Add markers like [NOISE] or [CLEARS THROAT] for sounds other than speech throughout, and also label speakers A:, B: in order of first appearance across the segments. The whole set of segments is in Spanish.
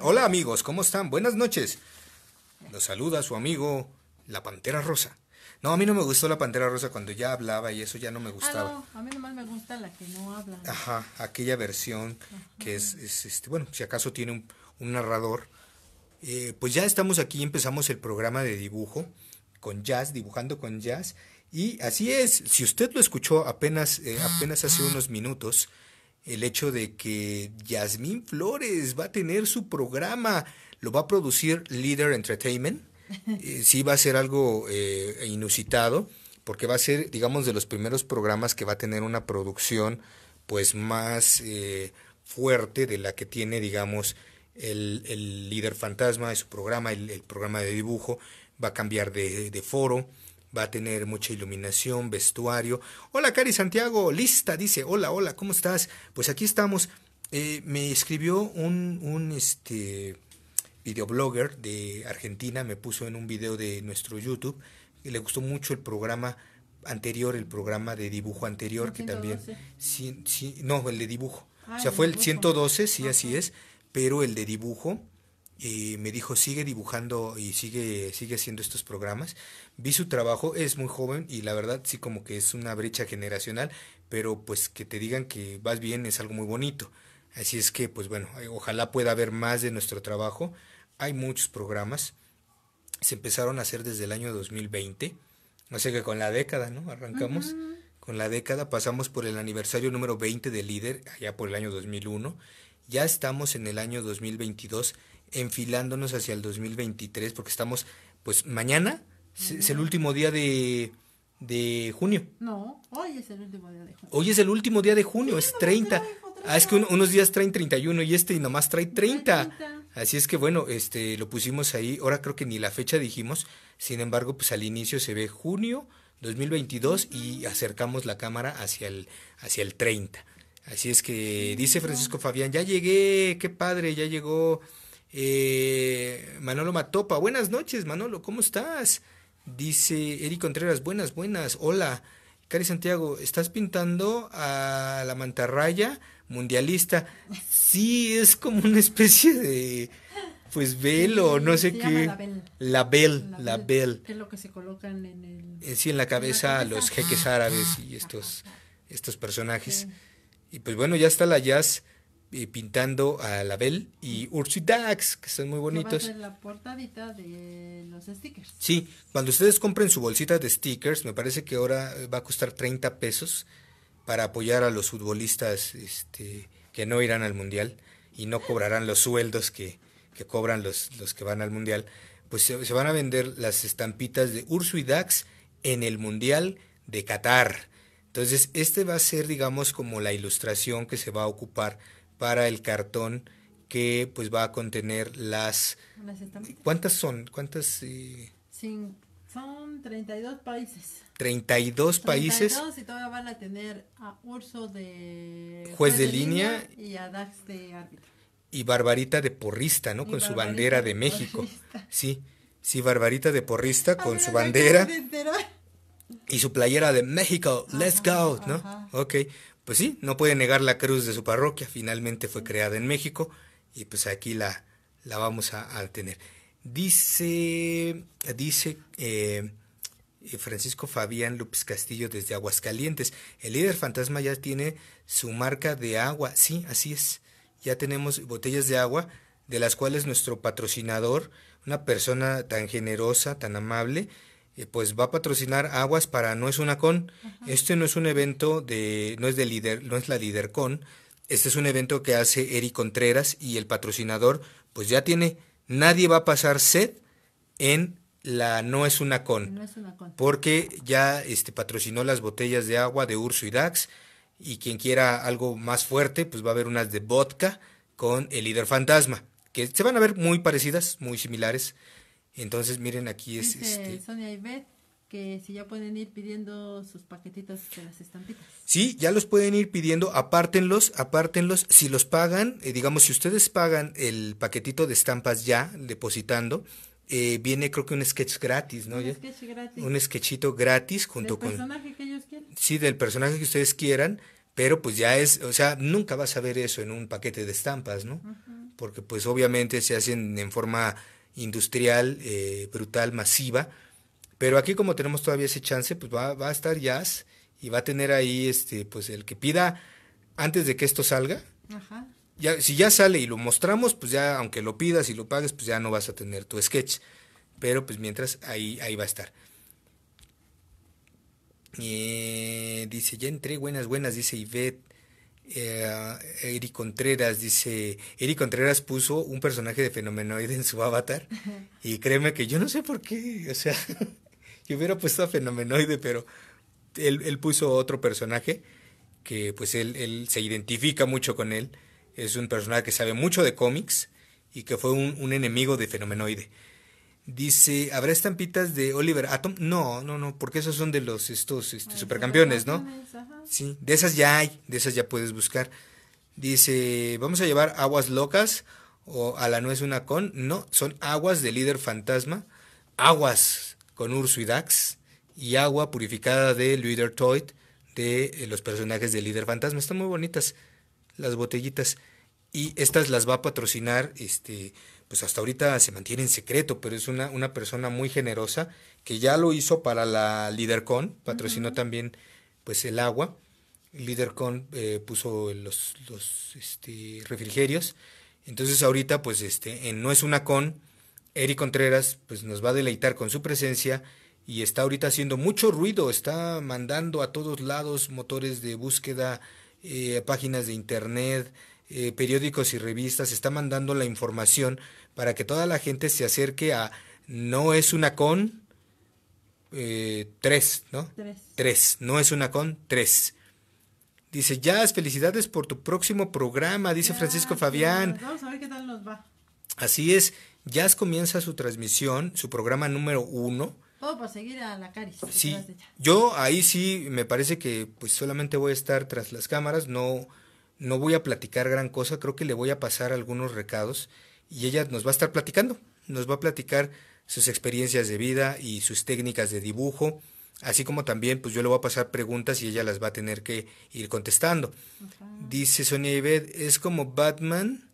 A: Hola amigos, ¿cómo están? Buenas noches. Los saluda su amigo La Pantera Rosa. No, a mí no me gustó La Pantera Rosa cuando ya hablaba y eso ya no me ah, gustaba.
B: a mí nomás me gusta la que no habla.
A: Ajá, aquella versión que es, este, bueno, si acaso tiene un, narrador. Eh, pues ya estamos aquí, empezamos el programa de dibujo con jazz, dibujando con jazz. Y así es, si usted lo escuchó apenas, eh, apenas hace [GASPS] unos minutos, el hecho de que Yasmín Flores va a tener su programa, lo va a producir Leader Entertainment. [LAUGHS] Eh, sí va a ser algo eh, inusitado, porque va a ser, digamos, de los primeros programas que va a tener una producción pues más eh, fuerte de la que tiene, digamos, el, el líder fantasma de su programa, el, programa de dibujo, va a cambiar de, de foro, va a tener mucha iluminación, vestuario. Hola, Cari Santiago, lista, dice, hola, hola, ¿cómo estás? Pues aquí estamos. Eh, me escribió un, un este, videoblogger de Argentina, me puso en un video de nuestro YouTube, y le gustó mucho el programa anterior, el programa de dibujo anterior, que también... no, el de dibujo. Ah, o sea, fue el 112, sí, así es, pero el de dibujo, y eh, me dijo, sigue dibujando y sigue, sigue haciendo estos programas vi su trabajo, es muy joven y la verdad sí como que es una brecha generacional, pero pues que te digan que vas bien es algo muy bonito. Así es que pues bueno, eh, ojalá pueda haber más de nuestro trabajo. Hay muchos programas, se empezaron a hacer desde el año 2020, no sé que con la década, ¿no? Arrancamos. Con la década pasamos por el aniversario número 20 del líder, allá por el año 2001. Ya estamos en el año 2022, enfilándonos hacia el 2023, porque estamos, pues mañana es el último día de, junio.
B: No, hoy es el último día de junio.
A: Hoy es el último día de junio, es 30. ah, es que unos días traen 31 y este nomás trae 30. Así es que bueno, este lo pusimos ahí. Ahora creo que ni la fecha dijimos. Sin embargo, pues al inicio se ve junio 2022 y acercamos la cámara hacia el hacia el 30. Así es que dice Francisco Fabián, ya llegué, qué padre, ya llegó eh, Manolo Matopa. Buenas noches, Manolo, ¿cómo estás? Dice eric Contreras, buenas, buenas, hola. Cari Santiago, estás pintando a la mantarraya mundialista. Sí, es como una especie de, pues, velo, no sé qué. La bel. La bel.
B: Es lo que se colocan en
A: el... Sí, en la cabeza a los jeques ah, árabes ah, y ah, estos, estos personajes. Y pues bueno, ya está la jazz pintando a Label y y Dax, que son muy bonitos. Va
B: la portadita de los stickers.
A: Sí, cuando ustedes compren su bolsita de stickers, me parece que ahora va a costar 30 pesos para apoyar a los futbolistas este, que no irán al Mundial y no cobrarán los sueldos que, cobran los, los que van al Mundial. Pues se, van a vender las estampitas de Ursu y Dax en el Mundial de Qatar. Entonces, este va a ser, digamos, como la ilustración que se va a ocupar para el cartón que pues va a contener las... ¿Cuántas son? ¿Cuántas? Eh?
B: son 32 países.
A: 32 países.
B: y todavía van a tener a Urso de juez, de, línea, y a Dax de árbitro.
A: Y Barbarita de porrista, ¿no? con su bandera de México. Sí, sí, Barbarita de porrista con su bandera. Y su playera de México, let's go, ¿no? Ajá. Ok, pues sí, no puede negar la cruz de su parroquia, finalmente fue creada en México y pues aquí la, la vamos a, tener. Dice, dice eh, Francisco Fabián López Castillo desde Aguascalientes, el líder fantasma ya tiene su marca de agua, sí, así es, ya tenemos botellas de agua de las cuales nuestro patrocinador, una persona tan generosa, tan amable, eh, pues va a patrocinar Aguas para No es una con. Este no es un evento de, no es de líder, no es la con. Este es un evento que hace Eric Contreras y el patrocinador, pues ya tiene, nadie va a pasar sed en la no es una con. Porque ya este patrocinó las botellas de agua de Urso y Dax. Y quien quiera algo más fuerte, pues va a haber unas de vodka con el líder fantasma. Que se van a ver muy parecidas, muy similares entonces, miren, aquí es... Dice este,
B: Sonia que si ya pueden ir pidiendo sus paquetitos de las estampitas.
A: Sí, ya los pueden ir pidiendo, apártenlos, apártenlos, si los pagan, eh, digamos, si ustedes pagan el paquetito de estampas ya, depositando, eh, viene creo que un sketch gratis, ¿no? Un sketch gratis. Un sketchito gratis junto con... Del
B: personaje que ellos quieran.
A: Sí, del personaje que ustedes quieran, pero pues ya es, o sea, nunca vas a ver eso en un paquete de estampas, ¿no? Porque pues obviamente se hacen en forma industrial, eh, brutal, masiva. Pero aquí como tenemos todavía ese chance, pues va, a estar jazz y va a tener ahí, este, pues el que pida antes de que esto salga. si ya sale y lo mostramos, pues ya, aunque lo pidas y lo pagues, pues ya no vas a tener tu sketch. Pero pues mientras ahí, ahí va a estar. Eh, dice, ya entré, buenas, buenas, dice Ivette. Eh, Eric Contreras dice, Eric Contreras puso un personaje de fenomenoide en su avatar y créeme que yo no sé por qué, o sea, [LAUGHS] yo hubiera puesto a fenomenoide, pero él, puso otro personaje que pues él, él, se identifica mucho con él, es un personaje que sabe mucho de cómics y que fue un, un enemigo de fenomenoide. Dice, ¿habrá estampitas de Oliver Atom? No, no, no, porque esos son de los estos este, supercampeones, ¿no? Sí, de esas ya hay, de esas ya puedes buscar. Dice, ¿vamos a llevar aguas locas o a la nuez una con? No, son aguas de líder fantasma, aguas con urso y Dax y agua purificada de líder Toit, de eh, los personajes de líder fantasma. Están muy bonitas las botellitas y estas las va a patrocinar este pues hasta ahorita se mantiene en secreto, pero es una, una persona muy generosa que ya lo hizo para la LiderCon, patrocinó también pues el agua. LiderCon eh, puso los, los este, refrigerios. Entonces ahorita pues este, en No es una con, Eric Contreras pues nos va a deleitar con su presencia y está ahorita haciendo mucho ruido, está mandando a todos lados motores de búsqueda, eh, páginas de internet, eh, periódicos y revistas, está mandando la información para que toda la gente se acerque a no es una con eh, tres, ¿no? Tres. no es una con tres. Dice, ya, felicidades por tu próximo programa, dice Francisco Fabián.
B: Vamos a ver qué tal nos va.
A: Así es, Jazz comienza su transmisión, su programa número uno.
B: Todo oh, pues seguir a la Sí,
A: yo ahí sí me parece que pues solamente voy a estar tras las cámaras, no, no voy a platicar gran cosa, creo que le voy a pasar algunos recados y ella nos va a estar platicando, nos va a platicar sus experiencias de vida y sus técnicas de dibujo, así como también pues yo le voy a pasar preguntas y ella las va a tener que ir contestando. Dice Sonia Ibed, es como Batman,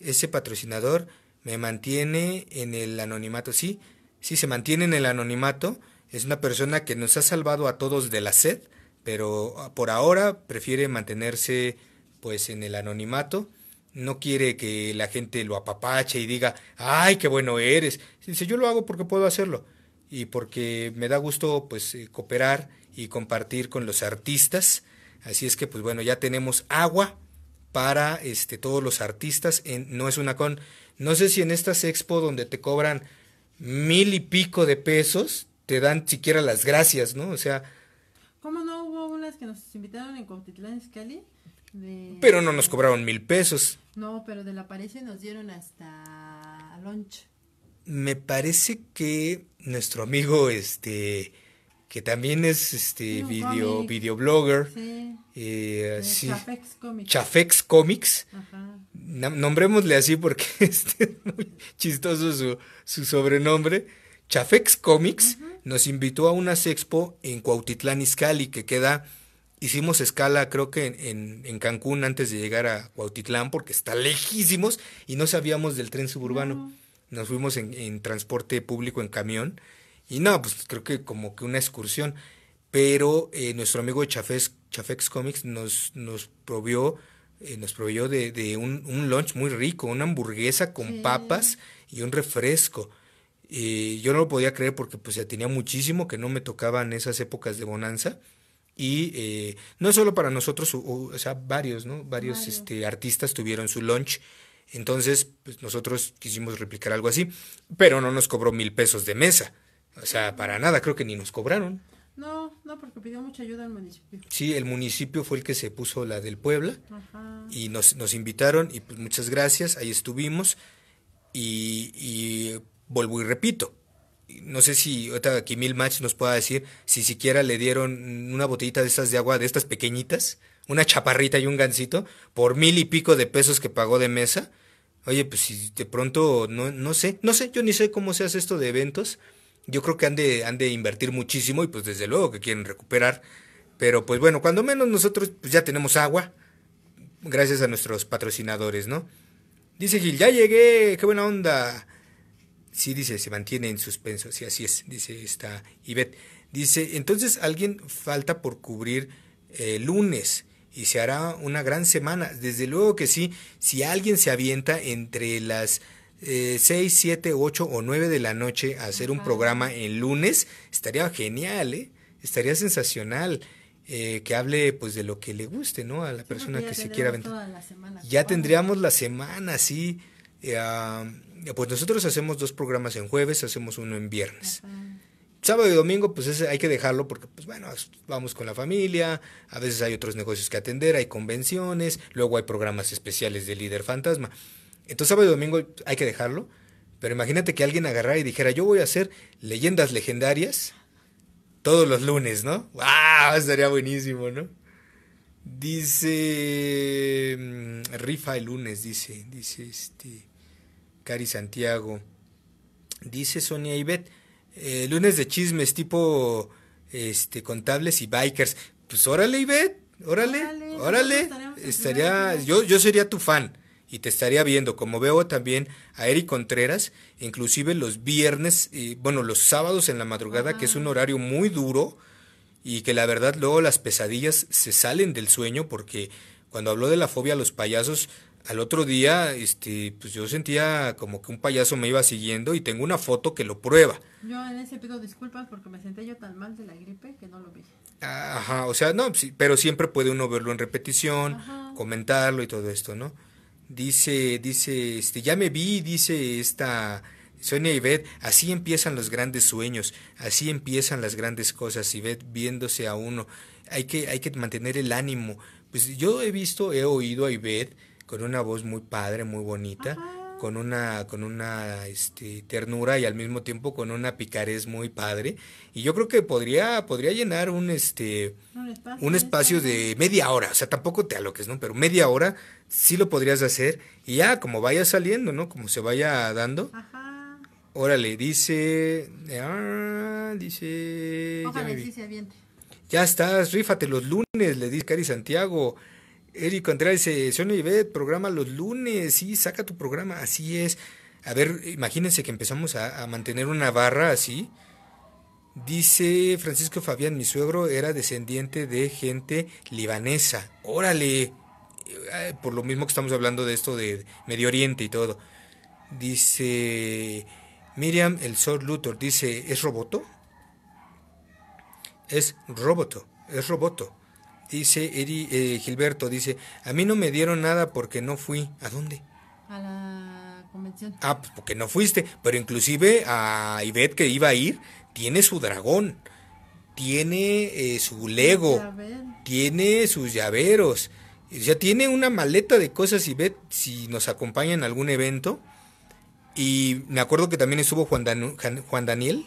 A: ese patrocinador me mantiene en el anonimato, sí, sí, se mantiene en el anonimato, es una persona que nos ha salvado a todos de la sed, pero por ahora prefiere mantenerse pues en el anonimato no quiere que la gente lo apapache y diga, ay, qué bueno eres. Dice, yo lo hago porque puedo hacerlo y porque me da gusto pues eh, cooperar y compartir con los artistas. Así es que pues bueno, ya tenemos agua para este todos los artistas en no es una con no sé si en estas expo donde te cobran mil y pico de pesos te dan siquiera las gracias, ¿no? O sea,
B: ¿Cómo no hubo unas que nos invitaron en Cuautitlán
A: pero no nos cobraron mil pesos.
B: No, pero de la Parece nos dieron hasta lunch.
A: Me parece que nuestro amigo, este, que también es este video, videoblogger, eh, sí. Chafex Comics. Chafex Comics. Ajá. Nombrémosle así porque [LAUGHS] este es muy chistoso su, sobrenombre. Chafex Comics nos invitó a una expo en Cuautitlán Izcalli, que queda Hicimos escala, creo que en, Cancún antes de llegar a Cuautitlán, porque está lejísimos y no sabíamos del tren suburbano. Nos fuimos en, transporte público, en camión, y no, pues creo que como que una excursión. Pero eh, nuestro amigo de Chafex Comics nos, nos eh, nos proveyó de, un, lunch muy rico, una hamburguesa con papas y un refresco. Y eh, yo no lo podía creer porque pues ya tenía muchísimo que no me tocaban esas épocas de bonanza. Y eh, no solo para nosotros, o, sea, varios, ¿no? Varios, Este, artistas tuvieron su lunch. Entonces, pues nosotros quisimos replicar algo así, pero no nos cobró mil pesos de mesa. O sea, para nada, creo que ni nos cobraron.
B: No, no, porque pidió mucha ayuda al municipio.
A: Sí, el municipio fue el que se puso la del Puebla y nos, nos invitaron y pues muchas gracias, ahí estuvimos y, y vuelvo y repito, no sé si ahorita aquí Mil Match nos pueda decir si siquiera le dieron una botellita de estas de agua, de estas pequeñitas, una chaparrita y un gancito, por mil y pico de pesos que pagó de mesa. Oye, pues si de pronto, no, no sé, no sé, yo ni sé cómo se hace esto de eventos. Yo creo que han de, han de invertir muchísimo y pues desde luego que quieren recuperar. Pero pues bueno, cuando menos nosotros pues, ya tenemos agua, gracias a nuestros patrocinadores, ¿no? Dice Gil, ya llegué, qué buena onda. Sí, dice, se mantiene en suspenso. Sí, así es, dice esta Ivette. Dice, entonces alguien falta por cubrir lunes y se hará una gran semana. Desde luego que sí, si alguien se avienta entre las eh, seis, 6, 7, 8 o 9 de la noche a hacer un programa en lunes, estaría genial, ¿eh? estaría sensacional. Eh, que hable pues de lo que le guste, ¿no? A la persona que se quiera aventar. Ya tendríamos la semana, sí. Eh, pues nosotros hacemos dos programas en jueves, hacemos uno en viernes. Sábado y domingo, pues hay que dejarlo porque, pues bueno, vamos con la familia, a veces hay otros negocios que atender, hay convenciones, luego hay programas especiales de líder fantasma. Entonces sábado y domingo hay que dejarlo, pero imagínate que alguien agarrara y dijera, yo voy a hacer leyendas legendarias todos los lunes, ¿no? ¡Wow! Estaría buenísimo, ¿no? Dice... Mm, rifa el lunes, dice, dice este... Cari Santiago. Dice Sonia Ibet, eh, lunes de chismes tipo este contables y bikers. Pues órale, Ibet, órale, órale. Estaría, yo, yo sería tu fan y te estaría viendo, como veo también a Eric Contreras, inclusive los viernes, y, bueno, los sábados en la madrugada, que es un horario muy duro y que la verdad luego las pesadillas se salen del sueño porque cuando habló de la fobia a los payasos, al otro día, este, pues yo sentía como que un payaso me iba siguiendo y tengo una foto que lo prueba.
B: Yo en ese pido disculpas porque me senté yo tan mal de la gripe que no lo vi.
A: Ajá, o sea, no, pero siempre puede uno verlo en repetición, comentarlo y todo esto, ¿no? Dice, dice, este, ya me vi, dice esta Sonia Ivet así empiezan los grandes sueños, así empiezan las grandes cosas, y Ivette viéndose a uno. Hay que, hay que mantener el ánimo. Pues yo he visto, he oído a Ivet con una voz muy padre, muy bonita, con una, con una este, ternura y al mismo tiempo con una picares muy padre. Y yo creo que podría, podría llenar un este un espacio, de media hora, o sea, tampoco te aloques, ¿no? Pero media hora sí lo podrías hacer y ya como vaya saliendo, ¿no? Como se vaya dando. Ajá. Órale, dice. Ah, dice. ya, sí se ya estás, rífate los lunes, le dice Cari Santiago. Eric Contreras dice, Sony programa los lunes, y saca tu programa, así es. A ver, imagínense que empezamos a, a mantener una barra así. Dice Francisco Fabián, mi suegro era descendiente de gente libanesa. Órale, por lo mismo que estamos hablando de esto de Medio Oriente y todo. Dice Miriam El Sol Luthor, dice, ¿es roboto? Es roboto, es roboto. Dice eh, Gilberto, dice, a mí no me dieron nada porque no fui. ¿A dónde?
B: A la convención.
A: Ah, pues, porque no fuiste. Pero inclusive a Ivette que iba a ir, tiene su dragón, tiene eh, su lego, tiene sus llaveros. Ya tiene una maleta de cosas Ivette si nos acompaña en algún evento. Y me acuerdo que también estuvo Juan, Juan Daniel.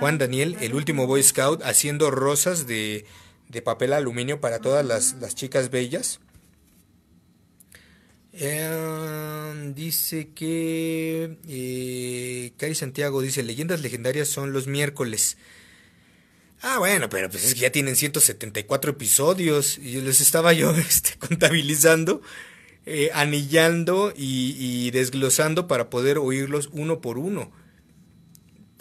A: Juan Daniel, el último Boy Scout, haciendo rosas de, de papel aluminio para todas las, chicas bellas. Em, dice que eh, Cari Santiago dice, leyendas legendarias son los miércoles. Ah, bueno, pero pues es que ya tienen 174 episodios y les estaba yo [LAUGHS] este, contabilizando, eh, anillando y desglosando para poder oírlos uno por uno.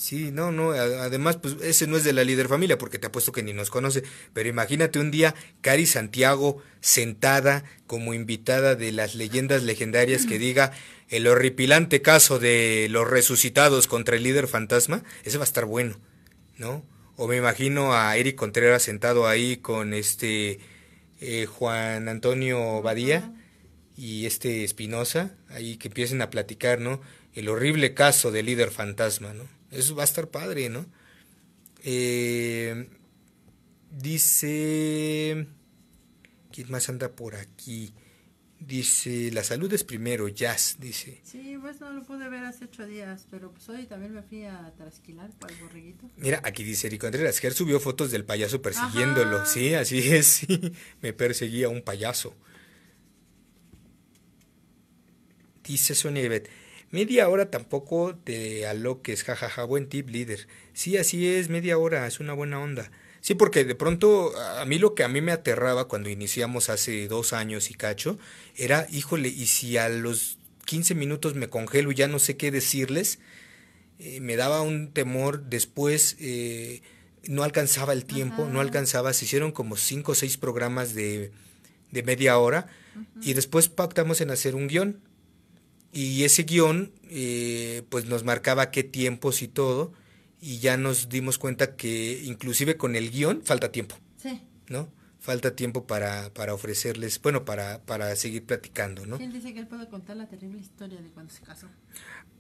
A: Sí, no, no, además, pues ese no es de la líder familia, porque te apuesto que ni nos conoce, pero imagínate un día Cari Santiago sentada como invitada de las leyendas legendarias que diga el horripilante caso de los resucitados contra el líder fantasma, ese va a estar bueno, ¿no? O me imagino a Eric Contreras sentado ahí con este eh, Juan Antonio Badía y este Espinosa, ahí que empiecen a platicar, ¿no? El horrible caso del líder fantasma, ¿no? Eso va a estar padre, ¿no? Eh, dice... ¿Quién más anda por aquí? Dice, la salud es primero, jazz, dice.
B: Sí, pues no lo pude ver hace ocho días, pero pues hoy también me fui a trasquilar para el borreguito.
A: Mira, aquí dice Ricardo Andrés, Ger subió fotos del payaso persiguiéndolo. Sí, así es, sí, me perseguía un payaso. Dice Sonia Media hora tampoco te aloques, jajaja, buen tip, líder. Sí, así es, media hora, es una buena onda. Sí, porque de pronto a mí lo que a mí me aterraba cuando iniciamos hace dos años y cacho, era, híjole, y si a los 15 minutos me congelo y ya no sé qué decirles, eh, me daba un temor después. Eh, no alcanzaba el tiempo, no alcanzaba, se hicieron como cinco o seis programas de, de media hora y después pactamos en hacer un guión. Y ese guión eh, pues nos marcaba qué tiempos y todo, y ya nos dimos cuenta que inclusive con el guión falta tiempo. Sí. ¿No? Falta tiempo para, para ofrecerles, bueno, para, para seguir platicando, ¿no? ¿Quién
B: dice que él puede contar la terrible historia de cuando se casó?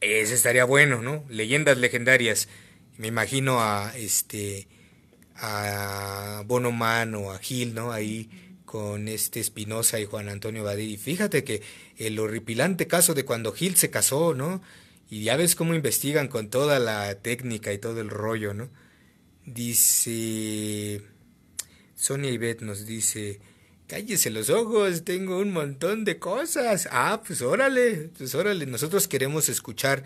A: Eso estaría bueno, ¿no? Leyendas legendarias. Me imagino a este a Bono o a Gil, ¿no? Ahí con este Espinosa y Juan Antonio Badir, Y fíjate que el horripilante caso de cuando Gil se casó, ¿no? Y ya ves cómo investigan con toda la técnica y todo el rollo, ¿no? Dice. Sonia Ibet nos dice. Cállese los ojos, tengo un montón de cosas. Ah, pues órale, pues órale, nosotros queremos escuchar.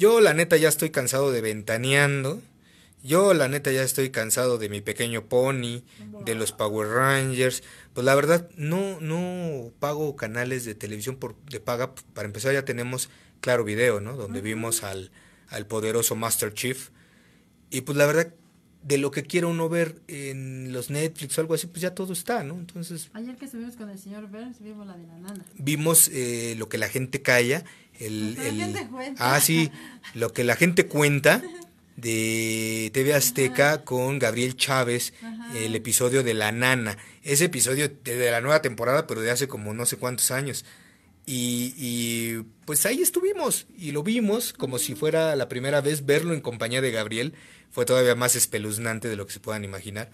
A: Yo la neta ya estoy cansado de ventaneando. Yo la neta ya estoy cansado de mi pequeño pony, de los Power Rangers. Pues la verdad no no pago canales de televisión por de paga. Para empezar ya tenemos Claro Video, ¿no? Donde vimos al, al poderoso Master Chief. Y pues la verdad de lo que quiero uno ver en los Netflix o algo así, pues ya todo está, ¿no? Entonces...
B: Ayer que estuvimos con el señor Burns, vimos la de la nana.
A: Vimos eh, lo que la gente calla, el... el ah, sí, lo que la gente cuenta [LAUGHS] de TV Azteca con Gabriel Chávez, el episodio de La Nana. Ese episodio de la nueva temporada, pero de hace como no sé cuántos años. Y, pues ahí estuvimos y lo vimos como si fuera la primera vez verlo en compañía de Gabriel. Fue todavía más espeluznante de lo que se puedan imaginar.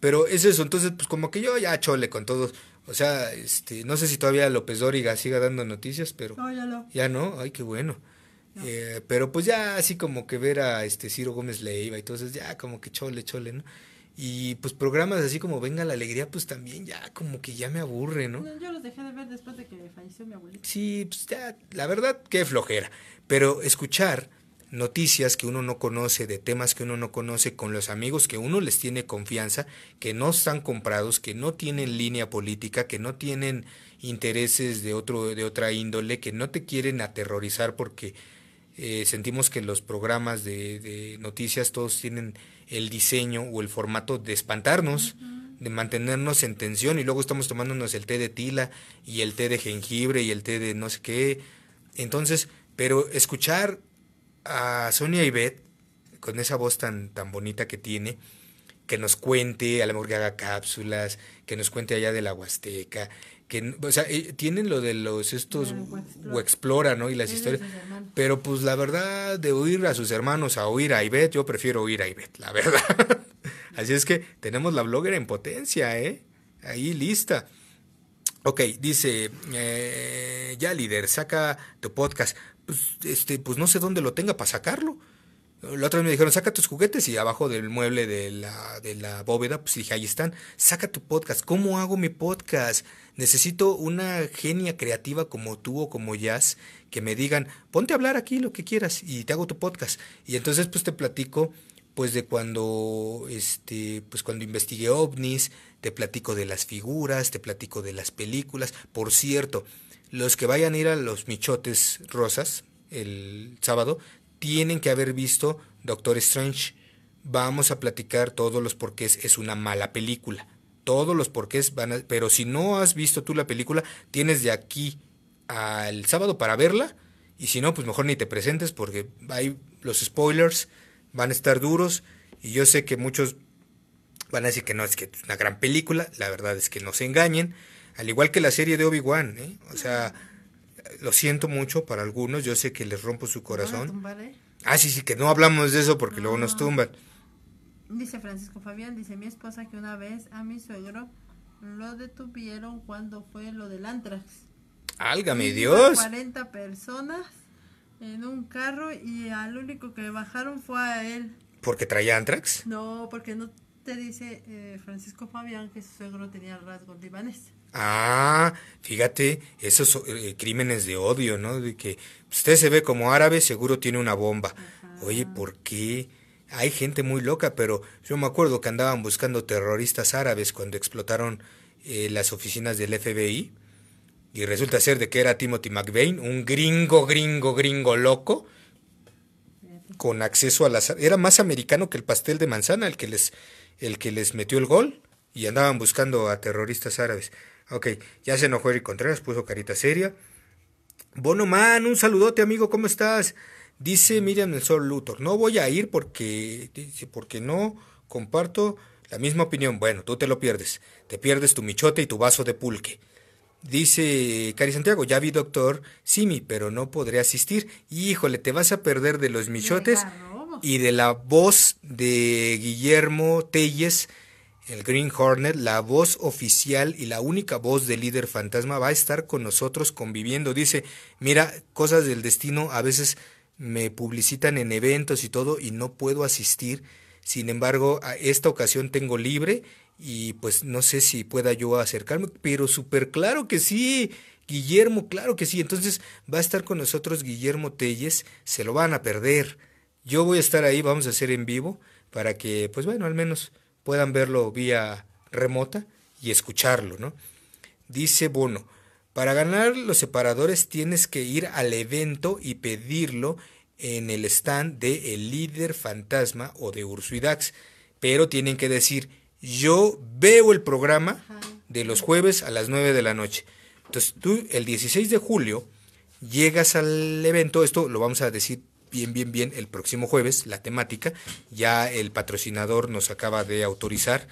A: Pero es eso, entonces pues como que yo ya chole con todos. O sea, este, no sé si todavía López Dóriga siga dando noticias, pero... ya, no. ya no, ay, qué bueno. Eh, pero pues ya así como que ver a este Ciro Gómez Leiva y todo eso, ya como que chole, chole, ¿no? Y pues programas así como Venga la Alegría, pues también ya como que ya me aburre, ¿no?
B: Yo los dejé de ver después de
A: que falleció mi abuelita. Sí, pues ya, la verdad, qué flojera. Pero escuchar noticias que uno no conoce, de temas que uno no conoce, con los amigos que uno les tiene confianza, que no están comprados, que no tienen línea política, que no tienen intereses de, otro, de otra índole, que no te quieren aterrorizar porque eh, sentimos que los programas de, noticias todos tienen el diseño o el formato de espantarnos, de mantenernos en tensión y luego estamos tomándonos el té de tila y el té de jengibre y el té de no sé qué. Entonces, pero escuchar a Sonia Beth con esa voz tan, tan bonita que tiene, que nos cuente, a lo mejor que haga cápsulas, que nos cuente allá de la Huasteca, o sea, eh, tienen lo de los estos pues, o explora, ¿no? Y las historias. Pero pues la verdad de oír a sus hermanos a oír a Ivet yo prefiero oír a Ivet, la verdad. [LAUGHS] Así es que tenemos la blogger en potencia, ¿eh? Ahí lista. Ok, dice, eh, ya líder, saca tu podcast. Pues, este, pues no sé dónde lo tenga para sacarlo. La otra vez me dijeron, saca tus juguetes y abajo del mueble de la, de la bóveda, pues dije, ahí están, saca tu podcast. ¿Cómo hago mi podcast? Necesito una genia creativa como tú o como Jazz que me digan, ponte a hablar aquí lo que quieras y te hago tu podcast. Y entonces pues te platico pues de cuando este pues cuando investigué ovnis, te platico de las figuras, te platico de las películas. Por cierto, los que vayan a ir a los Michotes Rosas el sábado, tienen que haber visto Doctor Strange. Vamos a platicar todos los porqués. Es una mala película. Todos los porqués van a... Pero si no has visto tú la película, tienes de aquí al sábado para verla. Y si no, pues mejor ni te presentes porque hay los spoilers van a estar duros. Y yo sé que muchos van a decir que no, es que es una gran película. La verdad es que no se engañen. Al igual que la serie de Obi-Wan. ¿eh? O sea lo siento mucho para algunos, yo sé que les rompo su corazón. Eh? Ah, sí, sí, que no hablamos de eso porque luego nos ah. tumban.
B: Dice Francisco Fabián, dice mi esposa que una vez a mi suegro lo detuvieron cuando fue lo del antrax.
A: ¡Álgame Dios!
B: 40 personas en un carro y al único que bajaron fue a él.
A: ¿Porque traía antrax?
B: No, porque no te dice eh, Francisco Fabián que su suegro tenía rasgos libaneses.
A: Ah, fíjate, esos eh, crímenes de odio, ¿no? De que usted se ve como árabe, seguro tiene una bomba. Oye, ¿por qué? Hay gente muy loca, pero yo me acuerdo que andaban buscando terroristas árabes cuando explotaron eh, las oficinas del FBI. Y resulta ser de que era Timothy McVeigh, un gringo, gringo, gringo loco, con acceso a las... Era más americano que el pastel de manzana el que les, el que les metió el gol y andaban buscando a terroristas árabes. Ok, ya se enojó Eric Contreras, puso carita seria. Bono Man, un saludote amigo, ¿cómo estás? Dice Miriam el Sol Luthor, no voy a ir porque, porque no comparto la misma opinión. Bueno, tú te lo pierdes, te pierdes tu michote y tu vaso de pulque. Dice Cari Santiago, ya vi doctor Simi, pero no podré asistir. Híjole, te vas a perder de los michotes y de la voz de Guillermo Telles el Green Hornet, la voz oficial y la única voz del líder fantasma, va a estar con nosotros conviviendo. Dice, mira, cosas del destino, a veces me publicitan en eventos y todo y no puedo asistir. Sin embargo, a esta ocasión tengo libre y pues no sé si pueda yo acercarme, pero súper claro que sí. Guillermo, claro que sí. Entonces va a estar con nosotros Guillermo Telles, se lo van a perder. Yo voy a estar ahí, vamos a hacer en vivo para que, pues bueno, al menos puedan verlo vía remota y escucharlo, ¿no? Dice Bono, para ganar los separadores tienes que ir al evento y pedirlo en el stand de El Líder Fantasma o de Ursuidax, pero tienen que decir, yo veo el programa de los jueves a las 9 de la noche. Entonces tú el 16 de julio llegas al evento, esto lo vamos a decir bien, bien, bien el próximo jueves la temática. Ya el patrocinador nos acaba de autorizar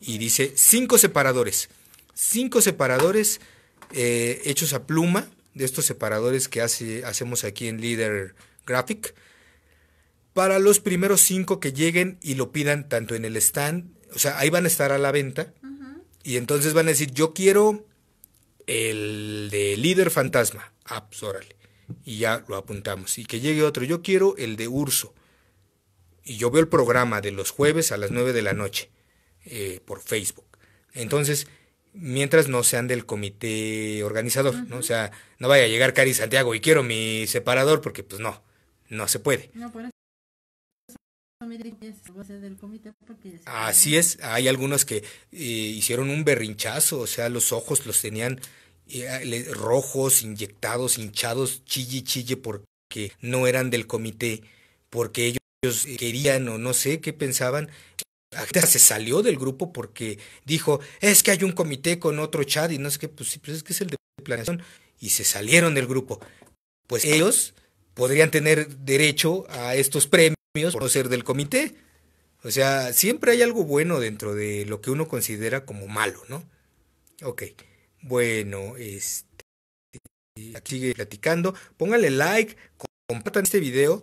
A: y dice cinco separadores. Cinco separadores eh, hechos a pluma, de estos separadores que hace, hacemos aquí en Leader Graphic, para los primeros cinco que lleguen y lo pidan tanto en el stand, o sea, ahí van a estar a la venta. Y entonces van a decir, yo quiero el de líder fantasma. Ah, pues, y ya lo apuntamos. Y que llegue otro, yo quiero el de Urso. Y yo veo el programa de los jueves a las 9 de la noche eh, por Facebook. Entonces, mientras no sean del comité organizador, ¿no? O sea, no vaya a llegar Cari Santiago y quiero mi separador porque pues no, no se puede.
B: No, por eso del comité porque
A: Así es, hay algunos que eh, hicieron un berrinchazo, o sea, los ojos los tenían Ah, rojos, inyectados, hinchados, chille, chille, porque no eran del comité, porque ellos querían o no sé qué pensaban. se salió del grupo porque dijo, es que hay un comité con otro chat y no sé qué, pues sí, pues es que es el de planeación. Y se salieron del grupo. Pues ellos podrían tener derecho a estos premios por no ser del comité. O sea, siempre hay algo bueno dentro de lo que uno considera como malo, ¿no? Ok. Bueno, este, aquí sigue platicando. póngale like, compartan este video.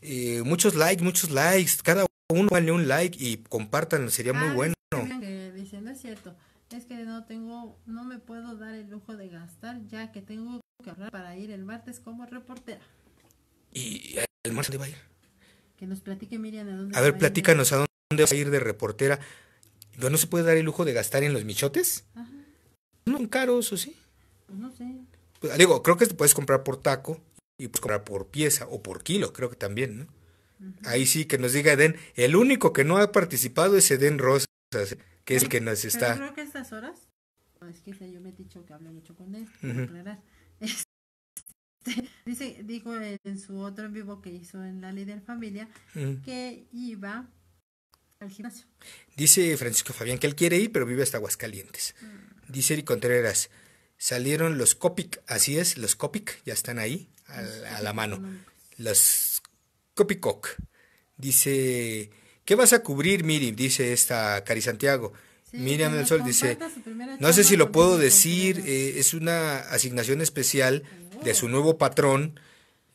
A: Eh, muchos likes, muchos likes. Cada uno vale un like y compartan, sería muy ah, bueno.
B: no es cierto, es que no tengo, no me puedo dar el lujo de gastar ya que tengo que hablar para ir el martes como reportera.
A: ¿Y el martes dónde va a ir?
B: Que nos platique Miriam a dónde A ver, platícanos a
A: dónde va a ir de reportera. ¿No se puede dar el lujo de gastar en los michotes? No, caro eso sí. Pues no sé. Pues, ah, digo, creo que te puedes comprar por taco y pues comprar por pieza o por kilo, creo que también, ¿no? Ahí sí que nos diga den el único que no ha participado es Eden Rosas, que es el que nos está. Pero
B: creo que a estas horas, es que yo me he dicho que hablé mucho con él, uh [LAUGHS] -huh. Este, dice, dijo en su otro en vivo que hizo en la líder familia que iba al gimnasio.
A: Dice Francisco Fabián que él quiere ir, pero vive hasta Aguascalientes. Mm. Dice Eric Contreras, salieron los Copic, así es, los Copic, ya están ahí, a, la mano. Los Copicoc. Dice, ¿qué vas a cubrir, Miriam? Dice esta Cari Santiago. Miriam del Sol dice, no sé si lo puedo decir, eh, es una asignación especial de su nuevo patrón,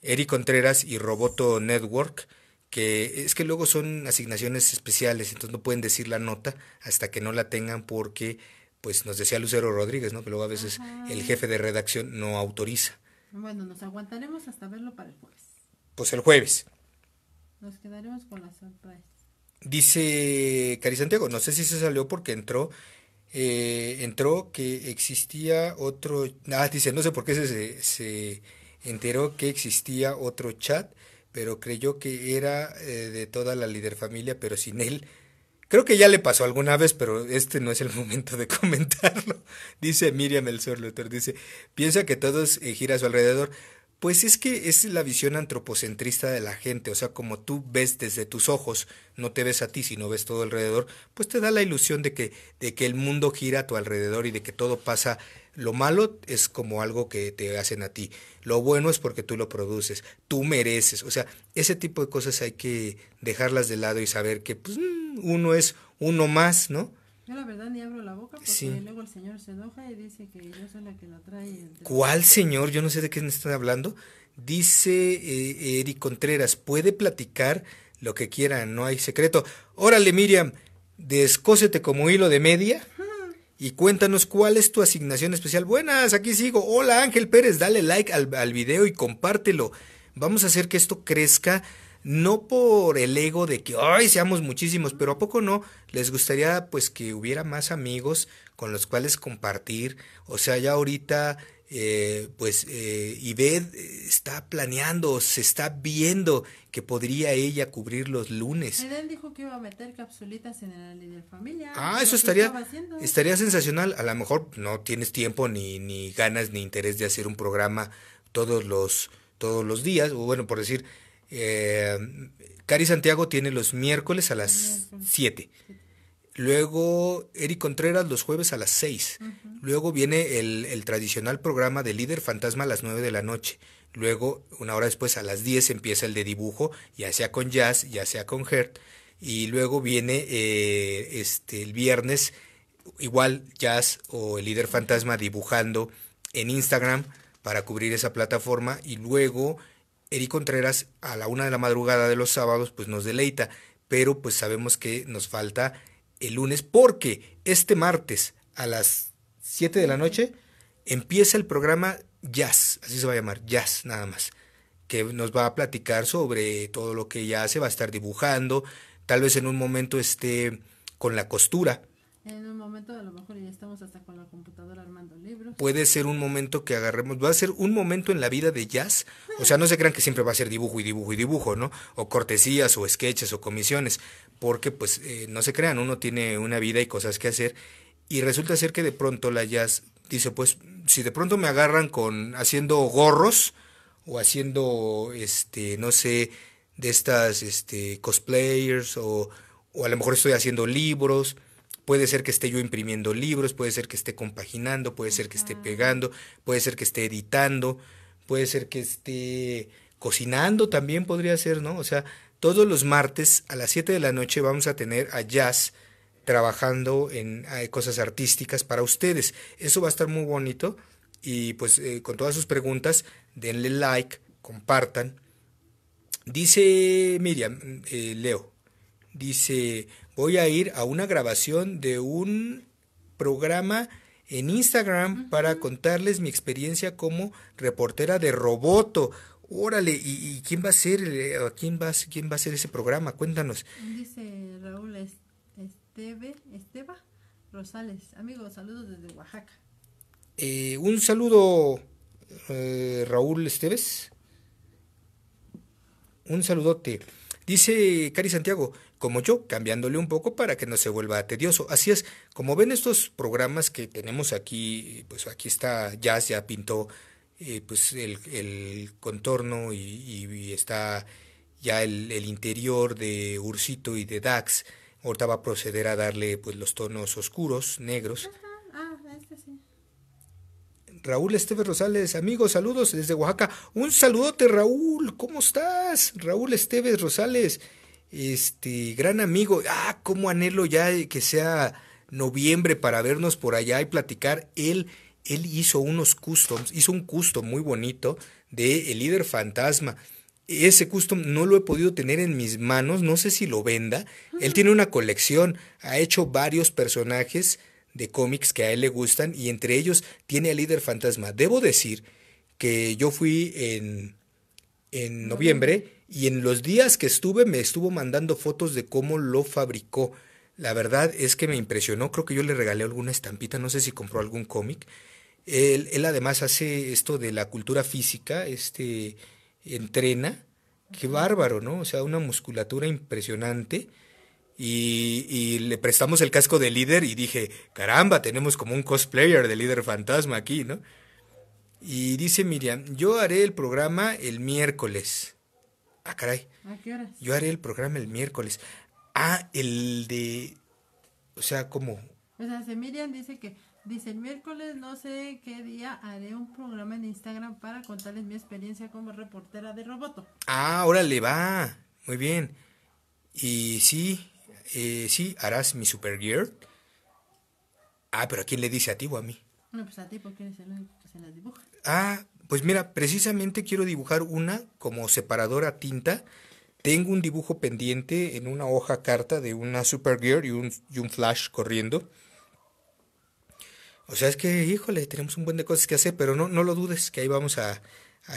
A: Eric Contreras y Roboto Network, que es que luego son asignaciones especiales, entonces no pueden decir la nota hasta que no la tengan porque pues nos decía Lucero Rodríguez, ¿no? Que luego a veces el jefe de redacción no autoriza.
B: Bueno, nos aguantaremos hasta verlo para el jueves.
A: Pues el jueves.
B: Nos quedaremos con la sorpresa.
A: Dice Cari Santiago, no sé si se salió porque entró, eh, entró que existía otro, ah, dice, no sé por qué se, se enteró que existía otro chat, pero creyó que era eh, de toda la líder familia, pero sin él Creo que ya le pasó alguna vez, pero este no es el [LAUGHS] momento de comentarlo. Dice Miriam el Luther, dice, piensa que todo eh, gira a su alrededor. Pues es que es la visión antropocentrista de la gente, o sea, como tú ves desde tus ojos, no te ves a ti, sino ves todo alrededor, pues te da la ilusión de que, de que el mundo gira a tu alrededor y de que todo pasa lo malo es como algo que te hacen a ti. Lo bueno es porque tú lo produces, tú mereces. O sea, ese tipo de cosas hay que dejarlas de lado y saber que pues, mm, uno es uno más, ¿no?
B: Yo la verdad ni abro
A: la boca porque luego el señor se enoja y dice que yo soy la que la trae. ¿Cuál señor? Yo no sé de qué están hablando. Dice eh, Eric Contreras, puede platicar lo que quiera, no hay secreto. Órale, Miriam, descósete como hilo de media y cuéntanos cuál es tu asignación especial. Buenas, aquí sigo. Hola Ángel Pérez, dale like al, al video y compártelo. Vamos a hacer que esto crezca no por el ego de que ay seamos muchísimos, pero a poco no les gustaría pues que hubiera más amigos con los cuales compartir, o sea, ya ahorita eh, pues eh, está planeando, se está viendo que podría ella cubrir los lunes.
B: Edel dijo que iba a meter capsulitas en el líder familia. Ah, eso estaría, estaría
A: sensacional. A lo mejor no tienes tiempo ni, ni ganas ni interés de hacer un programa todos los, todos los días, o bueno, por decir, eh, Cari Santiago tiene los miércoles a las 7. Luego, Eric Contreras los jueves a las 6. Luego viene el, tradicional programa de Líder Fantasma a las 9 de la noche. Luego, una hora después, a las 10 empieza el de dibujo, ya sea con jazz, ya sea con Hert. Y luego viene eh, este, el viernes, igual jazz o el líder fantasma dibujando en Instagram para cubrir esa plataforma. Y luego Eric Contreras a la una de la madrugada de los sábados, pues nos deleita. Pero pues sabemos que nos falta el lunes porque este martes a las 7 de la noche empieza el programa Jazz, así se va a llamar, Jazz nada más, que nos va a platicar sobre todo lo que ella hace, va a estar dibujando, tal vez en un momento esté con la costura.
B: En un momento a lo mejor ya estamos hasta con la computadora armando libros.
A: Puede ser un momento que agarremos, va a ser un momento en la vida de jazz, o sea, no se crean que siempre va a ser dibujo y dibujo y dibujo, ¿no? O cortesías o sketches o comisiones, porque pues eh, no se crean, uno tiene una vida y cosas que hacer y resulta ser que de pronto la jazz dice, pues si de pronto me agarran con haciendo gorros o haciendo este no sé de estas este cosplayers o, o a lo mejor estoy haciendo libros, puede ser que esté yo imprimiendo libros, puede ser que esté compaginando, puede ser que esté pegando, puede ser que esté editando, puede ser que esté cocinando también podría ser, ¿no? O sea, todos los martes a las 7 de la noche vamos a tener a Jazz trabajando en eh, cosas artísticas para ustedes. Eso va a estar muy bonito y pues eh, con todas sus preguntas denle like, compartan. Dice Miriam, eh, Leo, dice, voy a ir a una grabación de un programa en Instagram para contarles mi experiencia como reportera de Roboto. Órale, ¿y, quién va a ser eh, quién va quién va a ser ese programa? Cuéntanos.
B: Dice Raúl Esteve, Esteba Rosales. Amigos, saludos desde Oaxaca.
A: Eh, un saludo eh, Raúl Esteves. Un saludote. Dice Cari Santiago, como yo, cambiándole un poco para que no se vuelva tedioso. Así es, como ven estos programas que tenemos aquí, pues aquí está Jazz, ya pintó eh, pues el, contorno y, está ya el, interior de Ursito y de Dax. Ahorita va a proceder a darle pues los tonos oscuros, negros.
B: Ah, este
A: Raúl Esteves Rosales, amigos, saludos desde Oaxaca. Un saludote, Raúl, ¿cómo estás? Raúl Esteves Rosales, este gran amigo. Ah, cómo anhelo ya que sea noviembre para vernos por allá y platicar El él hizo unos customs, hizo un custom muy bonito de El líder fantasma. Ese custom no lo he podido tener en mis manos, no sé si lo venda. Él tiene una colección, ha hecho varios personajes de cómics que a él le gustan y entre ellos tiene al líder fantasma. Debo decir que yo fui en, en noviembre y en los días que estuve me estuvo mandando fotos de cómo lo fabricó. La verdad es que me impresionó, creo que yo le regalé alguna estampita, no sé si compró algún cómic. Él, además hace esto de la cultura física, este entrena, qué bárbaro, ¿no? O sea, una musculatura impresionante. Y, le prestamos el casco de líder y dije, caramba, tenemos como un cosplayer de líder fantasma aquí, ¿no? Y dice Miriam, yo haré el programa el miércoles. Ah, caray. ¿A qué Yo haré el programa el miércoles. Ah, el de. O sea, ¿cómo? O
B: sea, Semirian dice que. Dice el miércoles, no sé qué día, haré un programa en Instagram para contarles mi experiencia como reportera de Roboto.
A: Ah, órale, va. Muy bien. Y sí, eh, sí, harás mi Supergear. Ah, pero ¿a quién le dice a ti o a mí?
B: No, pues a ti, porque eres el único que se las dibuja.
A: Ah, pues mira, precisamente quiero dibujar una como separadora tinta tengo un dibujo pendiente en una hoja carta de una Super y un, y un Flash corriendo. O sea, es que, híjole, tenemos un buen de cosas que hacer, pero no, no lo dudes que ahí vamos a,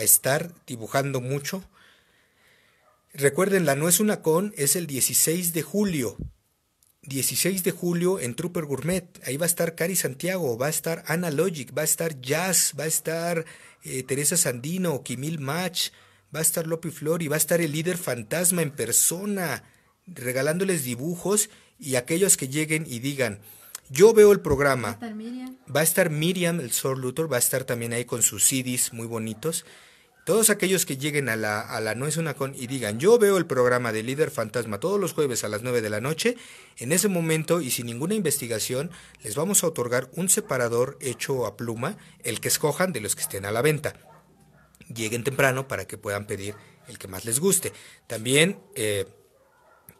A: estar dibujando mucho. Recuerden, la no es una con, es el 16 de julio. 16 de julio en Trooper Gourmet. Ahí va a estar Cari Santiago, va a estar Logic, va a estar Jazz, va a estar eh, Teresa Sandino, Kimil Match, va a estar Lopi Flor y va a estar el líder fantasma en persona, regalándoles dibujos y aquellos que lleguen y digan, yo veo el programa. Va a estar Miriam. el Sor Luthor, va a estar también ahí con sus CDs muy bonitos. Todos aquellos que lleguen a la, a la No es una con y digan, yo veo el programa de Líder Fantasma todos los jueves a las 9 de la noche, en ese momento y sin ninguna investigación les vamos a otorgar un separador hecho a pluma, el que escojan de los que estén a la venta lleguen temprano para que puedan pedir el que más les guste. También eh,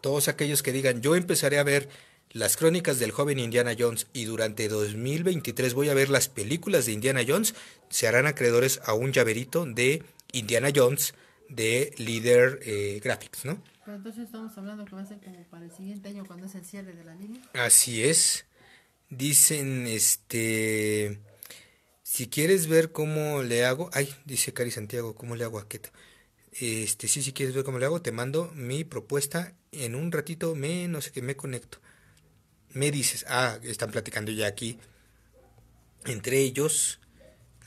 A: todos aquellos que digan, yo empezaré a ver las crónicas del joven Indiana Jones y durante 2023 voy a ver las películas de Indiana Jones, se harán acreedores a un llaverito de Indiana Jones de Leader eh, Graphics, ¿no?
B: Pero entonces estamos hablando que va a ser como para el siguiente año cuando es el cierre de la línea.
A: Así es. Dicen, este... Si quieres ver cómo le hago, ay, dice Cari Santiago, ¿cómo le hago a Keto, Este, sí, si quieres ver cómo le hago, te mando mi propuesta. En un ratito me, no sé qué, me conecto. Me dices, ah, están platicando ya aquí. Entre ellos.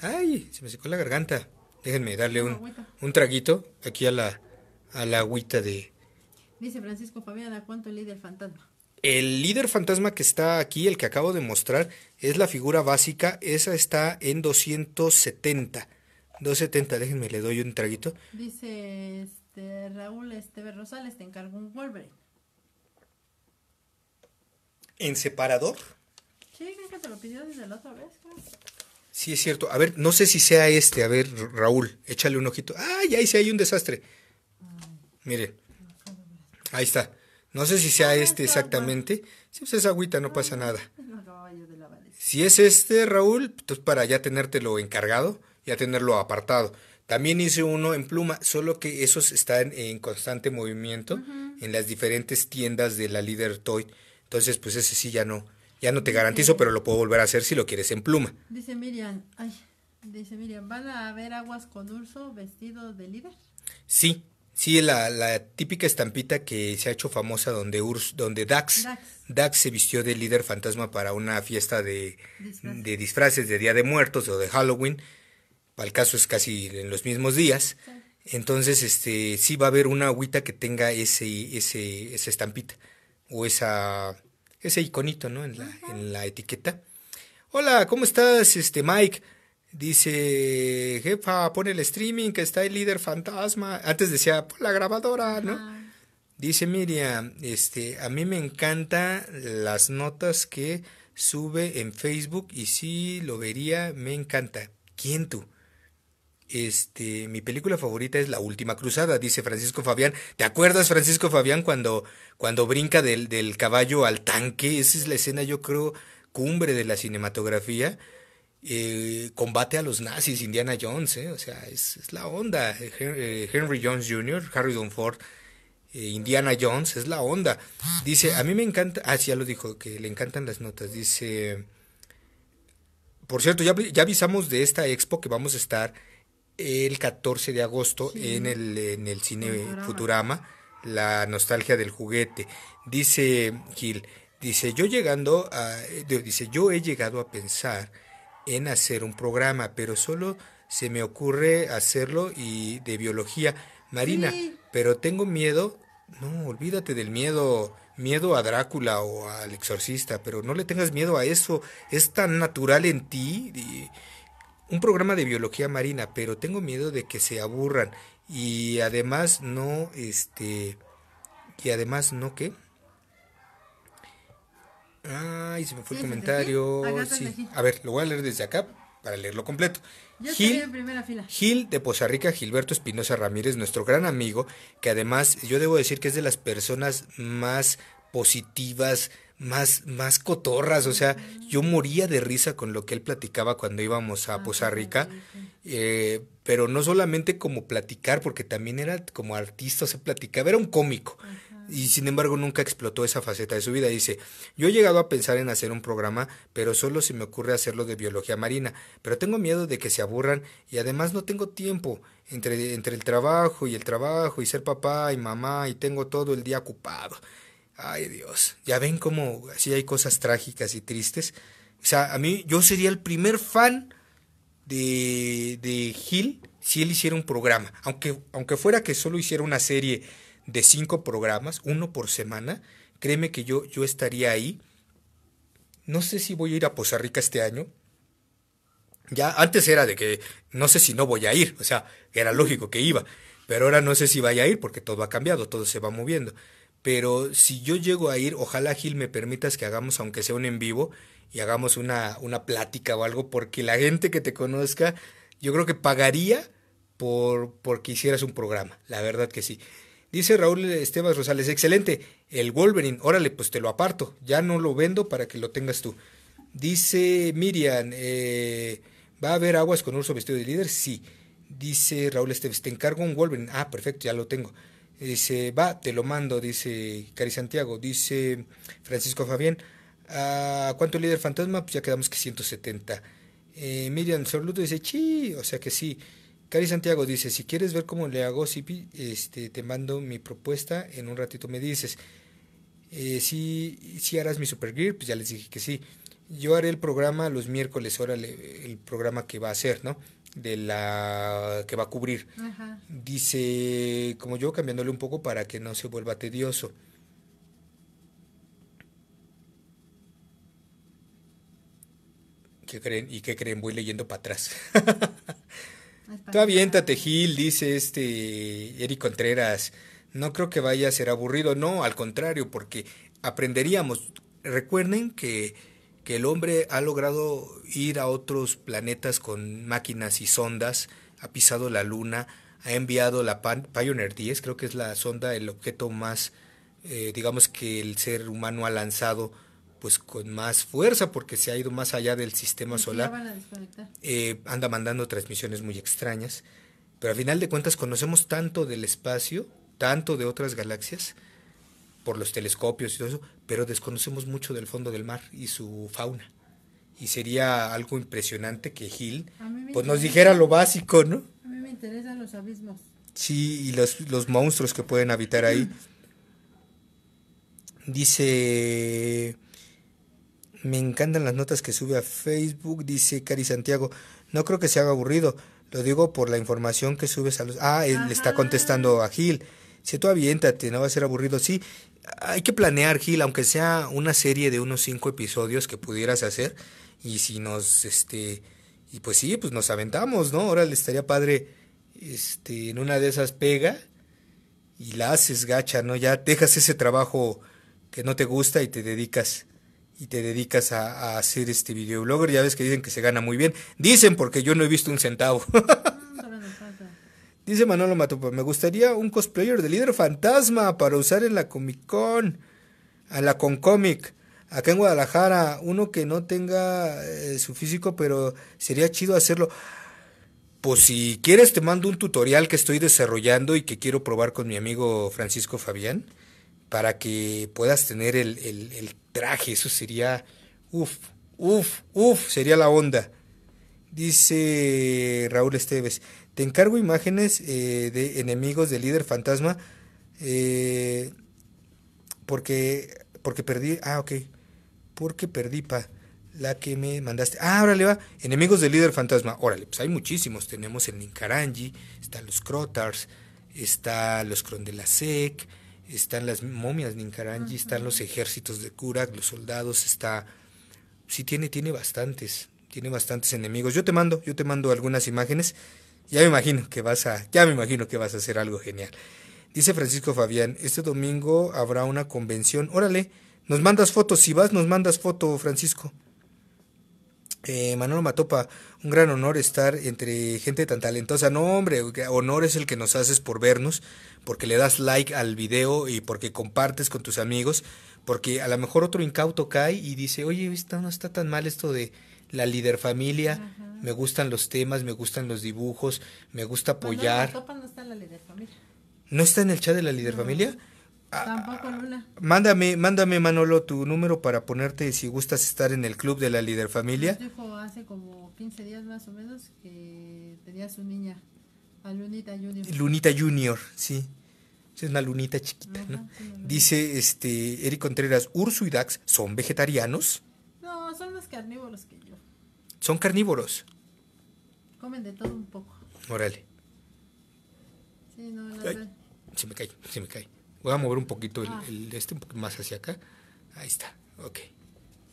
A: Ay, se me secó la garganta. Déjenme darle un, traguito aquí a la, a la agüita de.
B: Dice Francisco Fabián, cuánto el del fantasma?
A: El líder fantasma que está aquí, el que acabo de mostrar, es la figura básica. Esa está en 270. 270, déjenme, le doy un traguito.
B: Dice este, Raúl Esteve Rosales, te encargo un Wolverine.
A: ¿En separador?
B: Sí, creo que te lo pidió desde la otra vez.
A: Sí, es cierto. A ver, no sé si sea este. A ver, Raúl, échale un ojito. ¡Ay, ahí sí hay un desastre! Mire, Ahí está. No sé si sea pues este exactamente. Si pues es agüita, no pasa nada. Si es este, Raúl, pues para ya tenértelo encargado, ya tenerlo apartado. También hice uno en pluma, solo que esos están en constante movimiento en las diferentes tiendas de la Líder Toy. Entonces, pues ese sí ya no, ya no te garantizo, pero lo puedo volver a hacer si lo quieres en pluma.
B: Dice Miriam, ay, dice Miriam, ¿van a haber aguas con Urso vestido de líder?
A: Sí, Sí, la, típica estampita que se ha hecho famosa donde donde Dax, Dax, se vistió de líder fantasma para una fiesta de, disfraces de Día de Muertos o de Halloween. Para el caso es casi en los mismos días. Entonces, este, sí va a haber una agüita que tenga ese, ese, esa estampita o esa, ese iconito, ¿no? En la, en la etiqueta. Hola, ¿cómo estás, este, Mike? Dice, jefa, pon el streaming que está el líder fantasma. Antes decía, pon la grabadora, ¿no? Dice Miriam, este, a mí me encantan las notas que sube en Facebook y sí, lo vería, me encanta. ¿Quién tú? Este, mi película favorita es La Última Cruzada, dice Francisco Fabián. ¿Te acuerdas, Francisco Fabián, cuando, cuando brinca del, del caballo al tanque? Esa es la escena, yo creo, cumbre de la cinematografía. Eh, combate a los nazis, Indiana Jones, eh, o sea, es, la onda. Eh, Henry, Jones Jr., Harry Ford, Indiana Jones, es la onda. Dice, a mí me encanta, ah, sí, ya lo dijo, que le encantan las notas. Dice, por cierto, ya, ya avisamos de esta expo que vamos a estar el 14 de agosto en, el, en el cine Futurama. la nostalgia del juguete. Dice Gil, dice, yo llegando a, dice, yo he llegado a pensar en hacer un programa, pero solo se me ocurre hacerlo y de biología marina, pero tengo miedo, no, olvídate del miedo, miedo a Drácula o al exorcista, pero no le tengas miedo a eso, es tan natural en ti. un programa de biología marina, pero tengo miedo de que se aburran y además no este y además no qué? Ay, se me fue el comentario. Sí. A ver, lo voy a leer desde acá para leerlo completo.
B: Gil,
A: de Poza Rica, Gilberto Espinosa Ramírez, nuestro gran amigo, que además yo debo decir que es de las personas más positivas, más, más cotorras. O sea, yo moría de risa con lo que él platicaba cuando íbamos a ah, Poza Rica. Eh, pero no solamente como platicar, porque también era como artista, se platicaba, era un cómico y sin embargo nunca explotó esa faceta de su vida. Dice, yo he llegado a pensar en hacer un programa, pero solo se me ocurre hacerlo de biología marina, pero tengo miedo de que se aburran y además no tengo tiempo entre, entre el trabajo y el trabajo y ser papá y mamá y tengo todo el día ocupado. Ay Dios, ya ven cómo así hay cosas trágicas y tristes. O sea, a mí yo sería el primer fan de, de Gil si él hiciera un programa, aunque, aunque fuera que solo hiciera una serie de cinco programas, uno por semana, créeme que yo, yo estaría ahí. No sé si voy a ir a Poza Rica este año. Ya antes era de que no sé si no voy a ir, o sea, era lógico que iba, pero ahora no sé si vaya a ir porque todo ha cambiado, todo se va moviendo. Pero si yo llego a ir, ojalá Gil me permitas que hagamos, aunque sea un en vivo, y hagamos una, una plática o algo, porque la gente que te conozca, yo creo que pagaría por porque hicieras un programa, la verdad que sí. Dice Raúl Estebas Rosales, excelente, el Wolverine, órale, pues te lo aparto, ya no lo vendo para que lo tengas tú. Dice Miriam, eh, ¿va a haber aguas con Urso vestido de líder? Sí. Dice Raúl Esteves, te encargo un Wolverine. Ah, perfecto, ya lo tengo. Dice, va, te lo mando, dice Cari Santiago. Dice Francisco Fabián, ¿a cuánto líder fantasma? Pues ya quedamos que 170. Eh, Miriam Soluto dice, sí, o sea que sí. Cari Santiago dice, si quieres ver cómo le hago, Sipi, este, te mando mi propuesta, en un ratito me dices. Eh, si, harás mi Supergear, pues ya les dije que sí. Yo haré el programa los miércoles, ahora el programa que va a hacer, ¿no? De la que va a cubrir. Dice, como yo, cambiándole un poco para que no se vuelva tedioso. ¿Qué creen? ¿Y qué creen? Voy leyendo para atrás. [LAUGHS] bien, Tate Gil, dice este Eric Contreras. No creo que vaya a ser aburrido, no, al contrario, porque aprenderíamos. Recuerden que, el hombre ha logrado ir a otros planetas con máquinas y sondas, ha pisado la luna, ha enviado la Pioneer 10, creo que es la sonda, el objeto más, eh, digamos, que el ser humano ha lanzado pues con más fuerza porque se ha ido más allá del sistema solar. Eh, anda mandando transmisiones muy extrañas, pero al final de cuentas conocemos tanto del espacio, tanto de otras galaxias, por los telescopios y todo eso, pero desconocemos mucho del fondo del mar y su fauna. Y sería algo impresionante que Gil pues, nos dijera lo básico, ¿no?
B: A mí me interesan los abismos.
A: Sí, y los, los monstruos que pueden habitar ahí. [CLEARS THROAT] Dice me encantan las notas que sube a Facebook, dice Cari Santiago. No creo que se haga aburrido, lo digo por la información que subes a los... Ah, le está contestando a Gil. Si tú aviéntate, no va a ser aburrido. Sí, hay que planear, Gil, aunque sea una serie de unos cinco episodios que pudieras hacer. Y si nos, este, y pues sí, pues nos aventamos, ¿no? Ahora le estaría padre, este, en una de esas pega y la haces gacha, ¿no? Ya dejas ese trabajo que no te gusta y te dedicas y te dedicas a, hacer este videoblogger, ya ves que dicen que se gana muy bien. Dicen porque yo no he visto un centavo. Dice Manolo Matopa, me gustaría un cosplayer de líder fantasma para usar en la Comic Con, a la Concomic, acá en Guadalajara, uno que no tenga eh, su físico, pero sería chido hacerlo. Pues si quieres te mando un tutorial que estoy desarrollando y que quiero probar con mi amigo Francisco Fabián, para que puedas tener el traje, eso sería, uff, uff, uff, sería la onda. Dice Raúl Esteves, te encargo imágenes eh, de enemigos del líder fantasma eh, porque, porque perdí, ah, ok, porque perdí, pa la que me mandaste. Ah, órale va. Enemigos del líder fantasma. Órale, pues hay muchísimos. Tenemos el Ninkaranji, está los Crotars, está los de la Crondelasek, están las momias Ninkarangi, están los ejércitos de cura, los soldados, está... Sí tiene, tiene bastantes, tiene bastantes enemigos. Yo te mando, yo te mando algunas imágenes. Ya me imagino que vas a, ya me imagino que vas a hacer algo genial. Dice Francisco Fabián, este domingo habrá una convención. Órale, nos mandas fotos, si vas nos mandas foto, Francisco. Eh, Manolo Matopa, un gran honor estar entre gente tan talentosa. No, hombre, honor es el que nos haces por vernos, porque le das like al video y porque compartes con tus amigos, porque a lo mejor otro incauto cae y dice, oye, no está tan mal esto de la líder familia, me gustan los temas, me gustan los dibujos, me gusta apoyar.
B: no está en la líder familia.
A: ¿No está en el chat de la líder familia?
B: Ah, Tampoco Luna.
A: Mándame, mándame Manolo tu número para ponerte si gustas estar en el club de la líder familia.
B: Dijo hace como 15 días más o menos que tenía su niña, a Lunita Junior. Lunita
A: Junior, sí. Es una lunita chiquita, ¿no? Dice este Eric Contreras, Urso y Dax son vegetarianos.
B: No, son más carnívoros que yo.
A: Son carnívoros.
B: Comen de todo un poco. Órale. Sí, no, la
A: se me cae, se me cae. Voy a mover un poquito el, ah. este, un poquito más hacia acá. Ahí está, ok.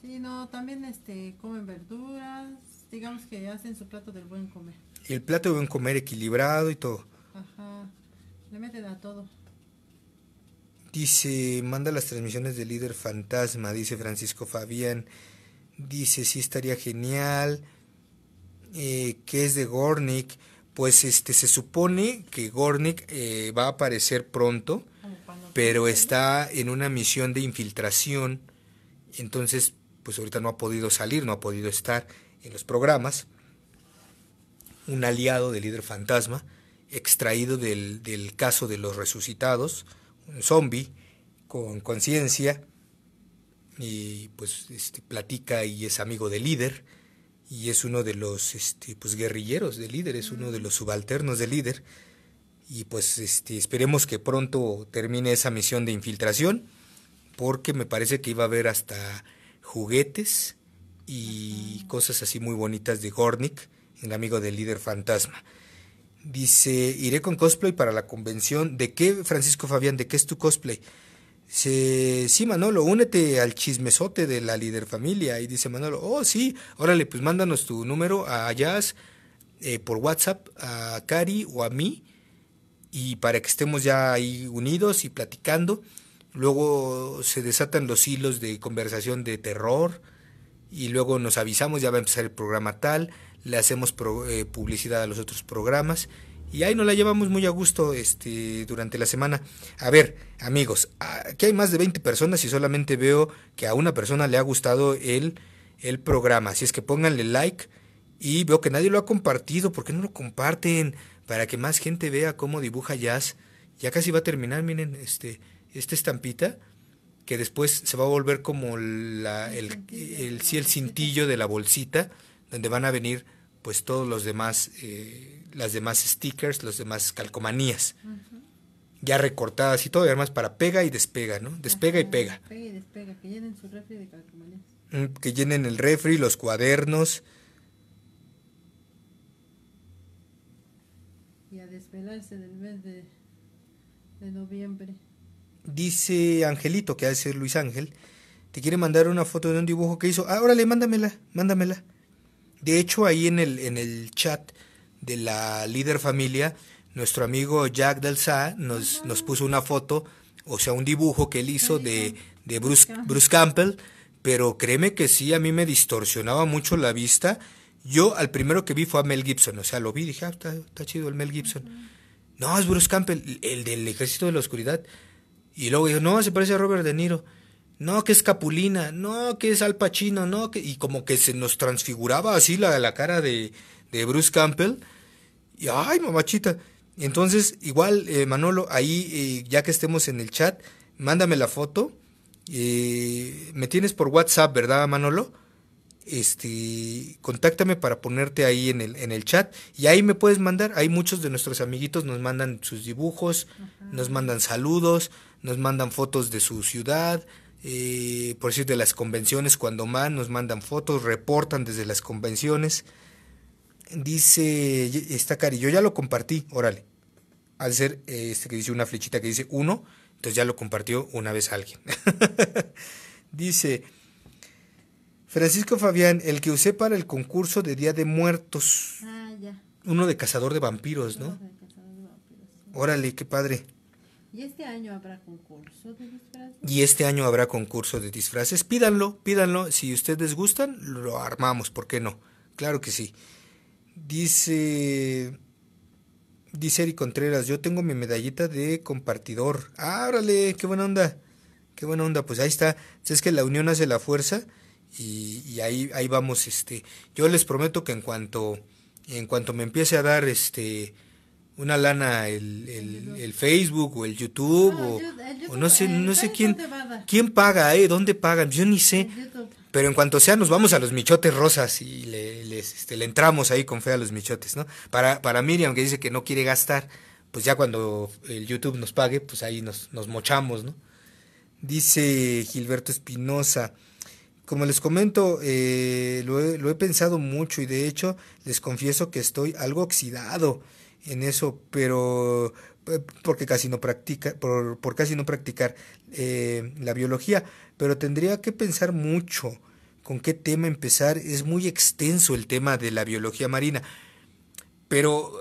B: Sí, no, también este, comen verduras, digamos que hacen su plato del buen comer.
A: El plato del buen comer equilibrado y todo.
B: Ajá, le meten a todo.
A: Dice, manda las transmisiones de líder fantasma, dice Francisco Fabián. Dice, sí estaría genial. Eh, que es de Gornick. Pues este se supone que Gornik eh, va a aparecer pronto pero está en una misión de infiltración, entonces pues ahorita no ha podido salir, no ha podido estar en los programas. Un aliado del líder fantasma, extraído del, caso de los resucitados, un zombie con conciencia, y pues este, platica y es amigo del líder, y es uno de los este, pues, guerrilleros del líder, es uno de mm. los subalternos del líder y pues este, esperemos que pronto termine esa misión de infiltración, porque me parece que iba a haber hasta juguetes y cosas así muy bonitas de Gornik, el amigo del líder fantasma. Dice, iré con cosplay para la convención. ¿De qué, Francisco Fabián? ¿De qué es tu cosplay? Dice, sí, Manolo, únete al chismesote de la líder familia. Y dice Manolo, oh, sí, órale, pues mándanos tu número a Jazz eh, por WhatsApp, a Cari o a mí y para que estemos ya ahí unidos y platicando. Luego se desatan los hilos de conversación de terror y luego nos avisamos, ya va a empezar el programa tal, le hacemos eh, publicidad a los otros programas y ahí nos la llevamos muy a gusto este, durante la semana. A ver, amigos, ah, aquí hay más de 20 personas y solamente veo que a una persona le ha gustado el, el programa, así es que pónganle like y veo que nadie lo ha compartido, ¿por qué no lo comparten? para que más gente vea cómo dibuja jazz. Ya casi va a terminar, miren, este, esta estampita que después se va a volver como la, el, cintillo de la bolsita, donde van a venir pues todos los demás, eh, las demás stickers, los demás calcomanías, ya recortadas y todo, y además para pega y despega, ¿no? Despega y pega.
B: despega, que llenen su refri de calcomanías.
A: Mm, que llenen el refri, los cuadernos,
B: en el mes de, noviembre.
A: Dice Angelito, que hace Luis Ángel, te quiere mandar una foto de un dibujo que hizo. Ah, órale, mándamela, mándamela. De hecho, ahí en el, en el chat de la líder familia, nuestro amigo Jack Del nos, nos puso una foto, o sea, un dibujo que él hizo de, de Bruce, Campbell, pero créeme que sí, a mí me distorsionaba mucho la vista. Yo al primero que vi fue a Mel Gibson, o sea, lo vi y dije, ah, está, chido el Mel Gibson. No, es Bruce Campbell, el del Ejército de la Oscuridad. Y luego dijo, no, se parece a Robert De Niro. No, que es Capulina, no, que es Al Pacino, no, que... Y como que se nos transfiguraba así la, cara de, Bruce Campbell. Y, ay, mamachita. Entonces, igual, eh, Manolo, ahí, eh, ya que estemos en el chat, mándame la foto. Eh, me tienes por WhatsApp, ¿verdad, Manolo? este, contáctame para ponerte ahí en el, en el chat y ahí me puedes mandar. Hay muchos de nuestros amiguitos nos mandan sus dibujos, nos mandan saludos, nos mandan fotos de su ciudad, eh, por decir de las convenciones cuando más, nos mandan fotos, reportan desde las convenciones. Dice, está Cari, yo ya lo compartí, órale. Al ser este que dice una flechita que dice uno, entonces ya lo compartió una vez alguien. [LAUGHS] dice, Francisco Fabián, el que usé para el concurso de Día de Muertos. Ah, ya. Uno de cazador de vampiros, ¿no? De cazador de vampiros, Órale, qué padre.
B: Y este año habrá concurso de disfraces.
A: Y este año habrá concurso de disfraces. Pídanlo, pídanlo. Si ustedes gustan, lo armamos, ¿por qué no? Claro que sí. Dice. Dice Eri Contreras, yo tengo mi medallita de compartidor. ¡Árale! Ah, ¡Qué buena onda! ¡Qué buena onda! Pues ahí está. Es que la unión hace la fuerza y, ahí, ahí vamos, este, yo les prometo que en cuanto, en cuanto me empiece a dar este una lana el, Facebook o el YouTube ah, o, no sé, eh, no sé quién, quién paga, eh, dónde pagan, yo ni sé. Pero en cuanto sea, nos vamos a los michotes rosas y le, este, le entramos ahí con fe a los michotes, ¿no? Para, para Miriam, que dice que no quiere gastar, pues ya cuando el YouTube nos pague, pues ahí nos, nos mochamos, ¿no? Dice Gilberto Espinosa, como les comento, eh, lo, he, pensado mucho y de hecho les confieso que estoy algo oxidado en eso, pero eh, porque casi no practica, por, casi no practicar eh, la biología, pero tendría que pensar mucho con qué tema empezar. Es muy extenso el tema de la biología marina, pero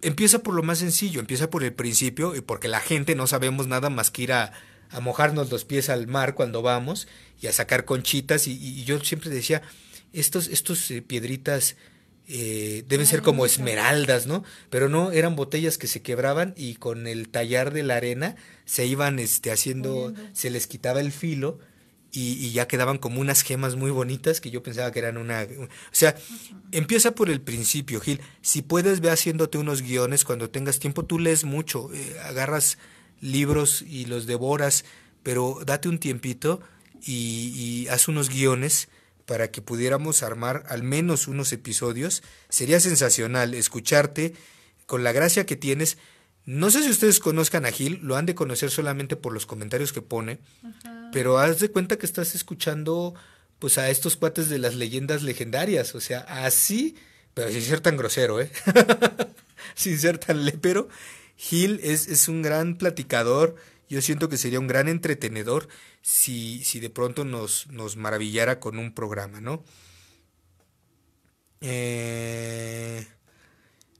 A: empieza por lo más sencillo, empieza por el principio y porque la gente no sabemos nada más que ir a, a mojarnos los pies al mar cuando vamos y a sacar conchitas. Y, yo siempre decía, estos, estos eh, piedritas eh, deben ser como esmeraldas, ¿no? Pero no, eran botellas que se quebraban y con el tallar de la arena se iban este, haciendo, se les quitaba el filo. Y, ya quedaban como unas gemas muy bonitas que yo pensaba que eran una... O sea, empieza por el principio, Gil. Si puedes, ve haciéndote unos guiones cuando tengas tiempo. Tú lees mucho, eh, agarras libros y los devoras, pero date un tiempito y, haz unos guiones para que pudiéramos armar al menos unos episodios. Sería sensacional escucharte con la gracia que tienes. No sé si ustedes conozcan a Gil, lo han de conocer solamente por los comentarios que pone, pero haz de cuenta que estás escuchando pues a estos cuates de las leyendas legendarias, o sea, así, pero sin ser tan grosero, ¿eh? [LAUGHS] sin ser tan lepero, Gil es, es un gran platicador, yo siento que sería un gran entretenedor si, si de pronto nos, nos maravillara con un programa, ¿no? Eh,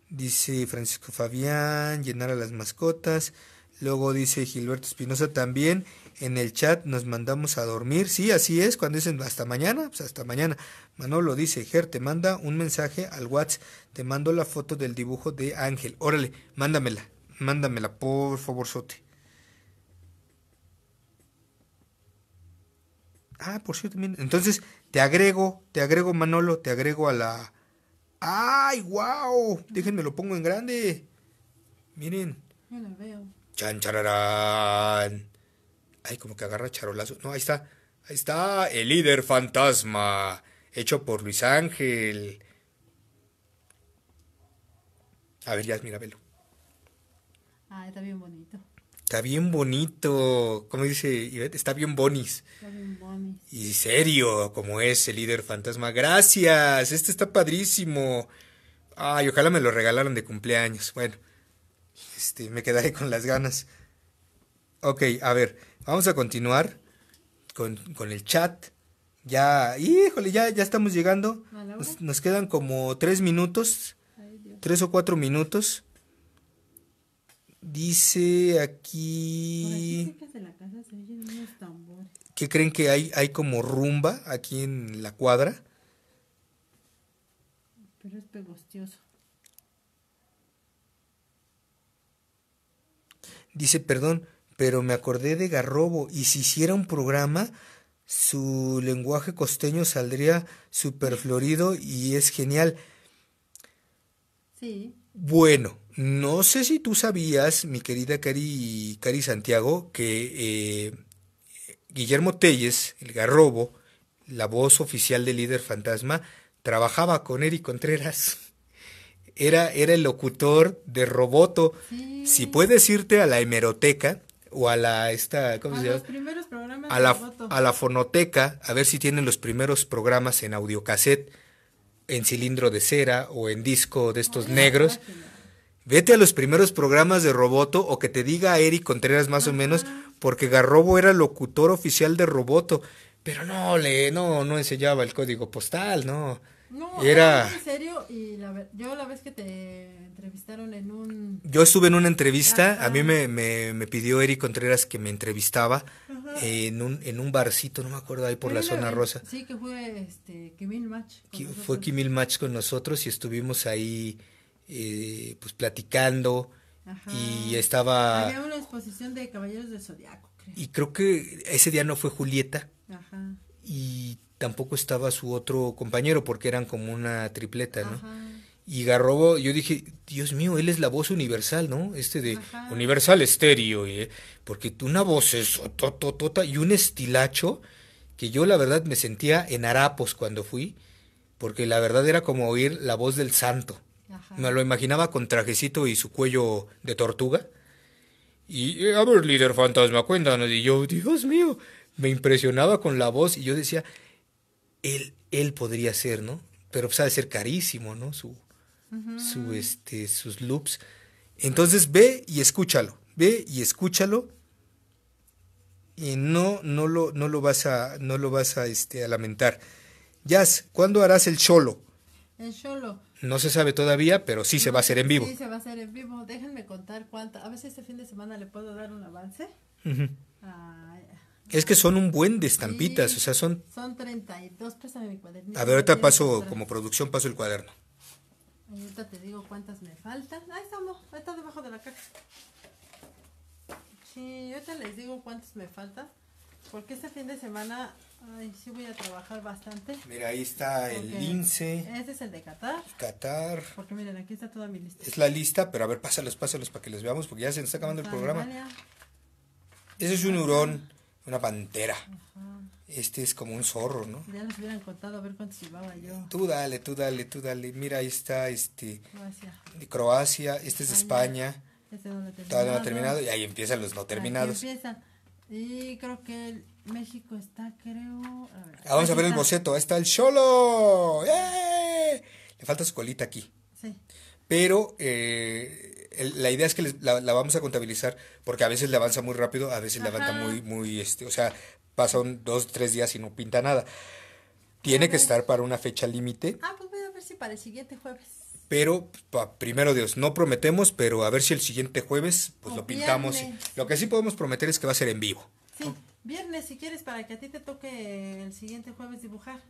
A: dice Francisco Fabián, llenar a las mascotas. Luego dice Gilberto Espinosa también, en el chat nos mandamos a dormir. Sí, así es, cuando dicen hasta mañana, pues hasta mañana. Manolo dice, Ger, te manda un mensaje al WhatsApp, te mando la foto del dibujo de Ángel. Órale, mándamela. Mándamela, por favor, Sote. Ah, por cierto, Entonces, te agrego, te agrego, Manolo, te agrego a la. ¡Ay, wow! Déjenme lo pongo en grande. Miren. yo la veo. Chan, Ay, como que agarra charolazo. No, ahí está. Ahí está. El líder fantasma. Hecho por Luis Ángel. A ver, ya, mira, velo.
B: Ah, está bien bonito.
A: Está bien bonito, ¿Cómo dice está bien bonis. Está bien bonis. Y serio, como es el líder fantasma. Gracias, este está padrísimo. Ay, ojalá me lo regalaron de cumpleaños. Bueno, este, me quedaré con las ganas. Ok, a ver, vamos a continuar con, el chat. Ya, híjole, ya, ya estamos llegando. Nos, quedan como tres minutos, tres o cuatro minutos. Dice aquí. que ¿Qué creen que hay, hay como rumba aquí en la cuadra?
B: Pero es pegostioso.
A: Dice, perdón, pero me acordé de Garrobo y si hiciera un programa, su lenguaje costeño saldría súper florido y es genial. Sí. Bueno, no sé si tú sabías, mi querida Cari, Cari Santiago, que eh, Guillermo Telles, el garrobo, la voz oficial del líder fantasma, trabajaba con Eric Contreras. [LAUGHS] Era, era el locutor de Roboto. Si puedes irte a la hemeroteca o a la esta, la, a fonoteca, a ver si tienen los primeros programas en audiocassette, en cilindro de cera o en disco de estos negros. Vete a los primeros programas de Roboto o que te diga a Eric Contreras más o menos, porque Garrobo era locutor oficial de Roboto, pero no le, no, no enseñaba el código postal, no. No, era...
B: en serio, y la, yo la vez que te entrevistaron en un...
A: Yo estuve en una entrevista, a mí me, me, me, pidió Eric Contreras que me entrevistaba en un, en un barcito, no me acuerdo, ahí por la zona rosa.
B: Sí, que fue este, Kimil Match.
A: fue Kimil Match con nosotros y estuvimos ahí eh, pues platicando y estaba... Había
B: una exposición de Caballeros del Zodiaco,
A: Y creo que ese día no fue Julieta. Y tampoco estaba su otro compañero porque eran como una tripleta, ¿no? Y Garrobo, yo dije, Dios mío, él es la voz universal, ¿no? Este de universal estéreo, ¿eh? porque una voz es y un estilacho que yo la verdad me sentía en harapos cuando fui, porque la verdad era como oír la voz del santo. Me lo imaginaba con trajecito y su cuello de tortuga. Y eh, a ver, líder fantasma, cuéntanos. Y yo, Dios mío, me impresionaba con la voz y yo decía, él, él podría ser, ¿no? Pero sabe pues, ser carísimo, ¿no? Su, su, este, sus loops. Entonces ve y escúchalo, ve y escúchalo. Y no, no lo, no lo vas a, no lo vas a, este, a lamentar. Jazz, ¿cuándo harás el solo El cholo. No se sabe todavía, pero sí se va a hacer en vivo. Sí,
B: se va a hacer en vivo. Déjenme contar cuánto. A veces este fin de semana le puedo dar un avance.
A: es que son un buen de estampitas, o sea, son...
B: Son 32, préstame mi cuaderno. A ver, ahorita paso, como
A: producción paso el cuaderno.
B: Ahorita te digo cuántas me faltan. Ahí estamos, ahí está debajo de la caja. Sí, ahorita les digo cuántas me faltan, porque este fin de semana Ay, sí voy a trabajar bastante. Mira, ahí está el
A: lince.
B: Este es el de Qatar.
A: Qatar.
B: Porque miren, aquí está toda mi lista.
A: Es la lista, pero a ver, pásalos, pásalos para que los veamos, porque ya se nos está acabando el programa. Ese es un hurón, una pantera. Este es como un zorro, ¿no?
B: Ya nos hubieran contado a ver cuántos llevaba yo. Tú
A: dale, tú dale, tú dale. Mira, ahí está este. Croacia. Croacia. Este es España. España. Este no terminado. Todavía no terminado. Y ahí empiezan los no terminados. Aquí
B: empiezan. Sí, creo que México está,
A: creo. Ah, vamos a ver el boceto. Ahí está el Cholo. ¡Eh! Le falta su colita aquí. Sí. Pero eh, la idea es que la, vamos a contabilizar porque a veces le avanza muy rápido, a veces le avanza muy, muy, este, o sea, pasan dos, tres días y no pinta nada. Tiene que estar para una fecha límite.
B: Ah, pues voy a ver si para el siguiente jueves
A: pero primero Dios, no prometemos, pero a ver si el siguiente jueves pues lo pintamos. Lo que sí podemos prometer es que va a ser en vivo.
B: Sí, viernes si quieres para que a ti te toque el siguiente jueves dibujar.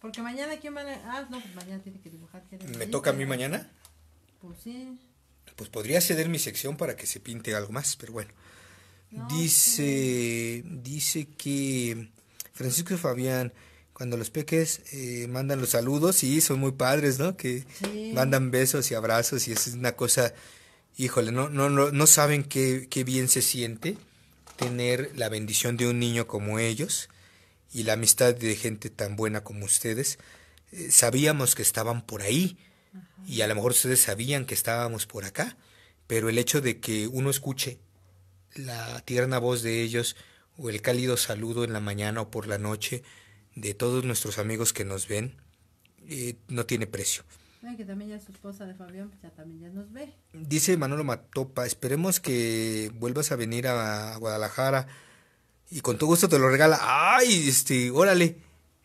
B: Porque mañana quién va a... Ah, no, pues mañana tiene que dibujar. ¿Me toca a mí mañana? Pues sí.
A: Pues podría ceder mi sección para que se pinte algo más, pero bueno. dice, pues dice que Francisco Fabián cuando los peques eh, mandan los saludos, y son muy padres, ¿no? Que mandan besos y abrazos y es una cosa, híjole, no, no, no, no saben qué, qué bien se siente tener la bendición de un niño como ellos y la amistad de gente tan buena como ustedes. Eh, sabíamos que estaban por ahí y a lo mejor ustedes sabían que estábamos por acá, pero el hecho de que uno escuche la tierna voz de ellos o el cálido saludo en la mañana o por la noche, de todos nuestros amigos que nos ven, eh, no tiene precio. Dice Manolo Matopa, esperemos que vuelvas a venir a, Guadalajara y con tu gusto te lo regala. Ay, este, órale,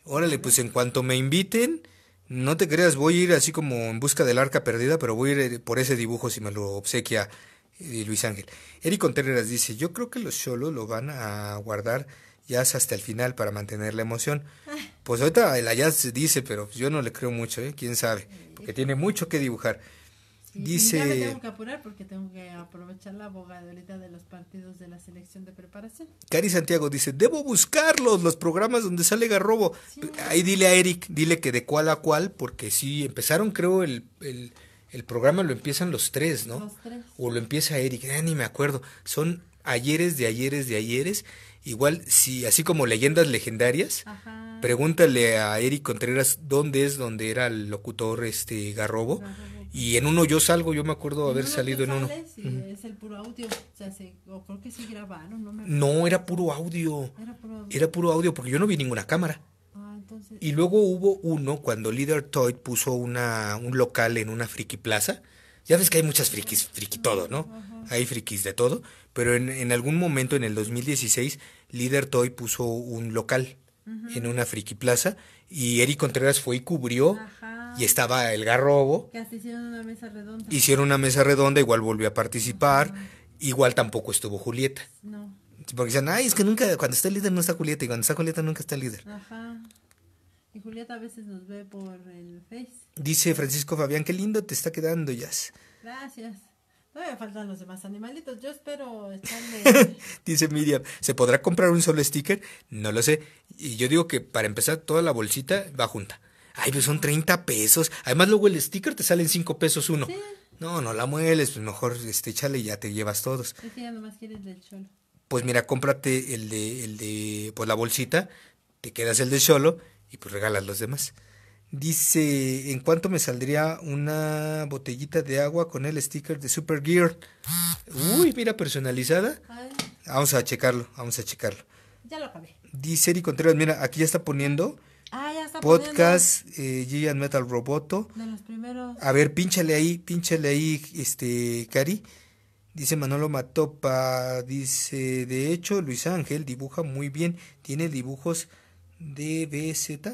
A: órale, pues en cuanto me inviten, no te creas, voy a ir así como en busca del arca perdida, pero voy a ir eh, por ese dibujo si me lo obsequia eh, Luis Ángel. Eric Contreras dice, yo creo que los cholos lo van a guardar jazz hasta el final para mantener la emoción. Pues ahorita el jazz dice, pero yo no le creo mucho, ¿eh? quién sabe, porque tiene mucho que dibujar. dice. me tengo que
B: apurar porque tengo que aprovechar la abogadolita de los partidos de la selección de
A: preparación. Cari Santiago dice: Debo buscarlos, los programas donde sale Garrobo. Ahí dile a Eric, dile que de cuál a cuál, porque si empezaron, creo, el, el, el programa lo empiezan los tres, ¿no? Los tres. O lo empieza Eric, ni me acuerdo. Son ayeres de ayeres de ayeres Igual, si así como leyendas legendarias, pregúntale a Eric Contreras dónde es donde era el locutor este Garrobo. Y en uno yo salgo, yo me acuerdo haber salido en uno. Es
B: el puro audio. O creo que grabaron,
A: no, era, puro audio. era puro audio. porque yo no vi ninguna cámara. Ah, y luego hubo uno cuando Leader Toy puso una, un local en una friki plaza ya ves que hay muchas frikis, friki todo, ¿no? Hay frikis de todo, pero en, en algún momento, en el 2016, Líder Toy puso un local en una friki plaza y Eric Contreras fue y cubrió y estaba el garrobo. hicieron una mesa redonda. Hicieron una mesa redonda, igual volvió a participar, igual tampoco estuvo Julieta. No. Porque dicen, ay, es que nunca, cuando está el líder no está Julieta y cuando está Julieta nunca está el líder. Ajá.
B: Y Julieta a veces nos ve por el Face.
A: Dice Francisco Fabián, qué lindo te está quedando, Jazz.
B: Gracias. No me faltan los demás animalitos. Yo espero echarle...
A: [LAUGHS] Dice Miriam, ¿se podrá comprar un solo sticker? No lo sé. Y yo digo que para empezar, toda la bolsita va junta. Ay, pues son 30 pesos. Además, luego el sticker te salen 5 pesos uno. No, no la mueles, pues mejor este, échale y ya te llevas todos.
B: Es que ya nomás quieres del cholo.
A: Pues mira, cómprate el de, el de, pues la bolsita, te quedas el de cholo y pues regalas los demás. Dice, ¿en cuánto me saldría una botellita de agua con el sticker de Super Gear? Uy, mira, personalizada. Vamos a checarlo, vamos a checarlo. Ya lo acabé. Dice y Contreras, mira, aquí ya está poniendo.
B: Ah, podcast,
A: eh, Metal Roboto. De
B: los primeros. A ver,
A: pínchale ahí, pínchale ahí, este, Cari. Dice Manolo Matopa, dice, de hecho, Luis Ángel dibuja muy bien, tiene dibujos DBZ,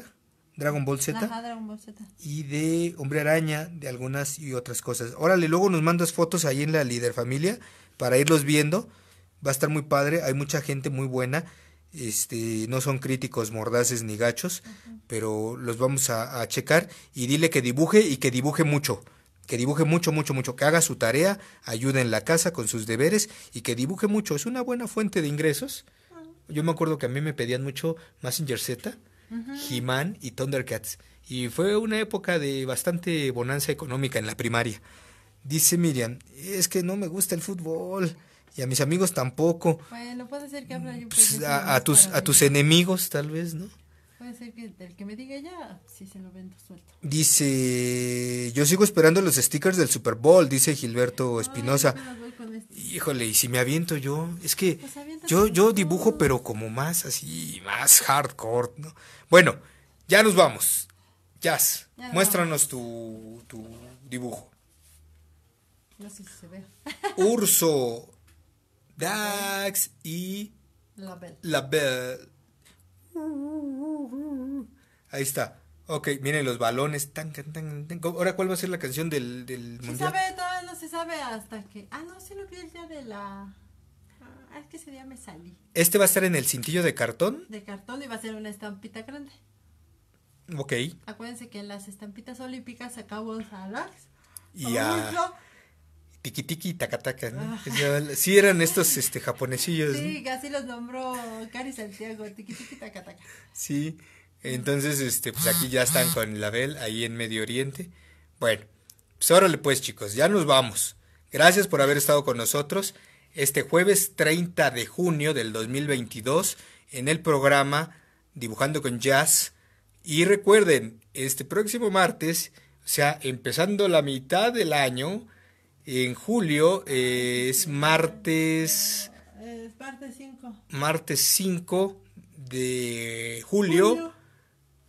A: Dragon Ball Z.
B: Dragon Ball Z.
A: Y de Hombre Araña, de algunas y otras cosas. Órale, luego nos mandas fotos ahí en la líder familia para irlos viendo. Va a estar muy padre, hay mucha gente muy buena. Este, no son críticos mordaces ni gachos, pero los vamos a, a, checar y dile que dibuje y que dibuje mucho, que dibuje mucho, mucho, mucho, que haga su tarea, ayude en la casa con sus deberes y que dibuje mucho. Es una buena fuente de ingresos yo me acuerdo que a mí me pedían mucho Messenger Z, He-Man y Thundercats. Y fue una época de bastante bonanza económica en la primaria. Dice Miriam, es que no me gusta el fútbol y a mis amigos tampoco.
B: Mm, pues, a, tus, a tus
A: enemigos tal vez, ¿no?
B: Puede ser que el que me diga ya, si
A: se lo vendo suelto. Dice, yo sigo esperando los stickers del Super Bowl, dice Gilberto Espinosa. Este. Híjole, y si me aviento yo, es que pues yo, yo dibujo, pero como más así, más hardcore, ¿no? Bueno, ya nos vamos. Jazz, muéstranos tu, dibujo.
B: No sé si se ve. [LAUGHS]
A: Urso, Dax y... La Belle. La uh, uh, uh. Ahí está. Ok, miren los balones. Tan, tan, tan, tan. Ahora, ¿cuál va a ser la canción del, del se sabe,
B: todavía no se sabe hasta que. Ah, no, se lo vi el día de la. Ah, es que ese día me salí.
A: ¿Este va a estar en el cintillo de cartón?
B: De cartón y va a ser una estampita grande. Ok. Acuérdense que en las estampitas olímpicas sacamos a
A: Y a. Tiki tiki tacataca, ¿no? Ah. Sí eran estos este japonesillos. Sí,
B: casi los nombró Cari Santiago, tiki tiki tacataca.
A: Sí. Entonces, este, pues aquí ya están [GASPS] con la Bel, ahí en Medio Oriente. Bueno, pues órale pues chicos, ya nos vamos. Gracias por haber estado con nosotros este jueves 30 de junio del 2022 en el programa Dibujando con Jazz. Y recuerden, este próximo martes, o sea, empezando la mitad del año, en julio eh, es martes... Es martes 5. Martes 5 de julio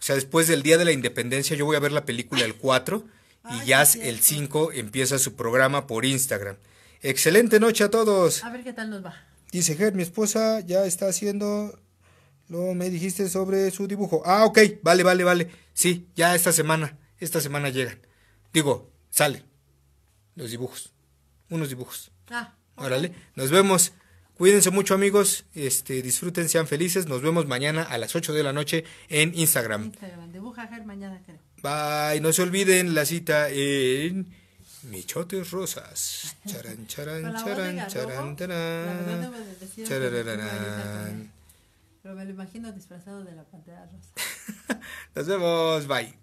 A: o sea, después del Día de la Independencia yo voy a ver la película el 4 y ya el 5 empieza su programa por Instagram. Excelente noche a todos.
B: A ver qué tal nos va.
A: Dice Ger, mi esposa ya está haciendo lo me dijiste sobre su dibujo. Ah, ok, vale, vale, vale. Sí, ya esta semana, esta semana llegan. Digo, sale. los dibujos. Unos dibujos. Ah. Órale, nos vemos. Cuídense mucho amigos, este, disfruten, sean felices. Nos vemos mañana a las 8 de la noche en Instagram. Instagram,
B: dibuja mañana creo.
A: Bye, no se olviden la cita en Michotes Rosas. Charan, charan, charan, charan, charan.
B: Pero me lo imagino disfrazado de la pantera rosa.
A: [LAUGHS] Nos vemos, bye.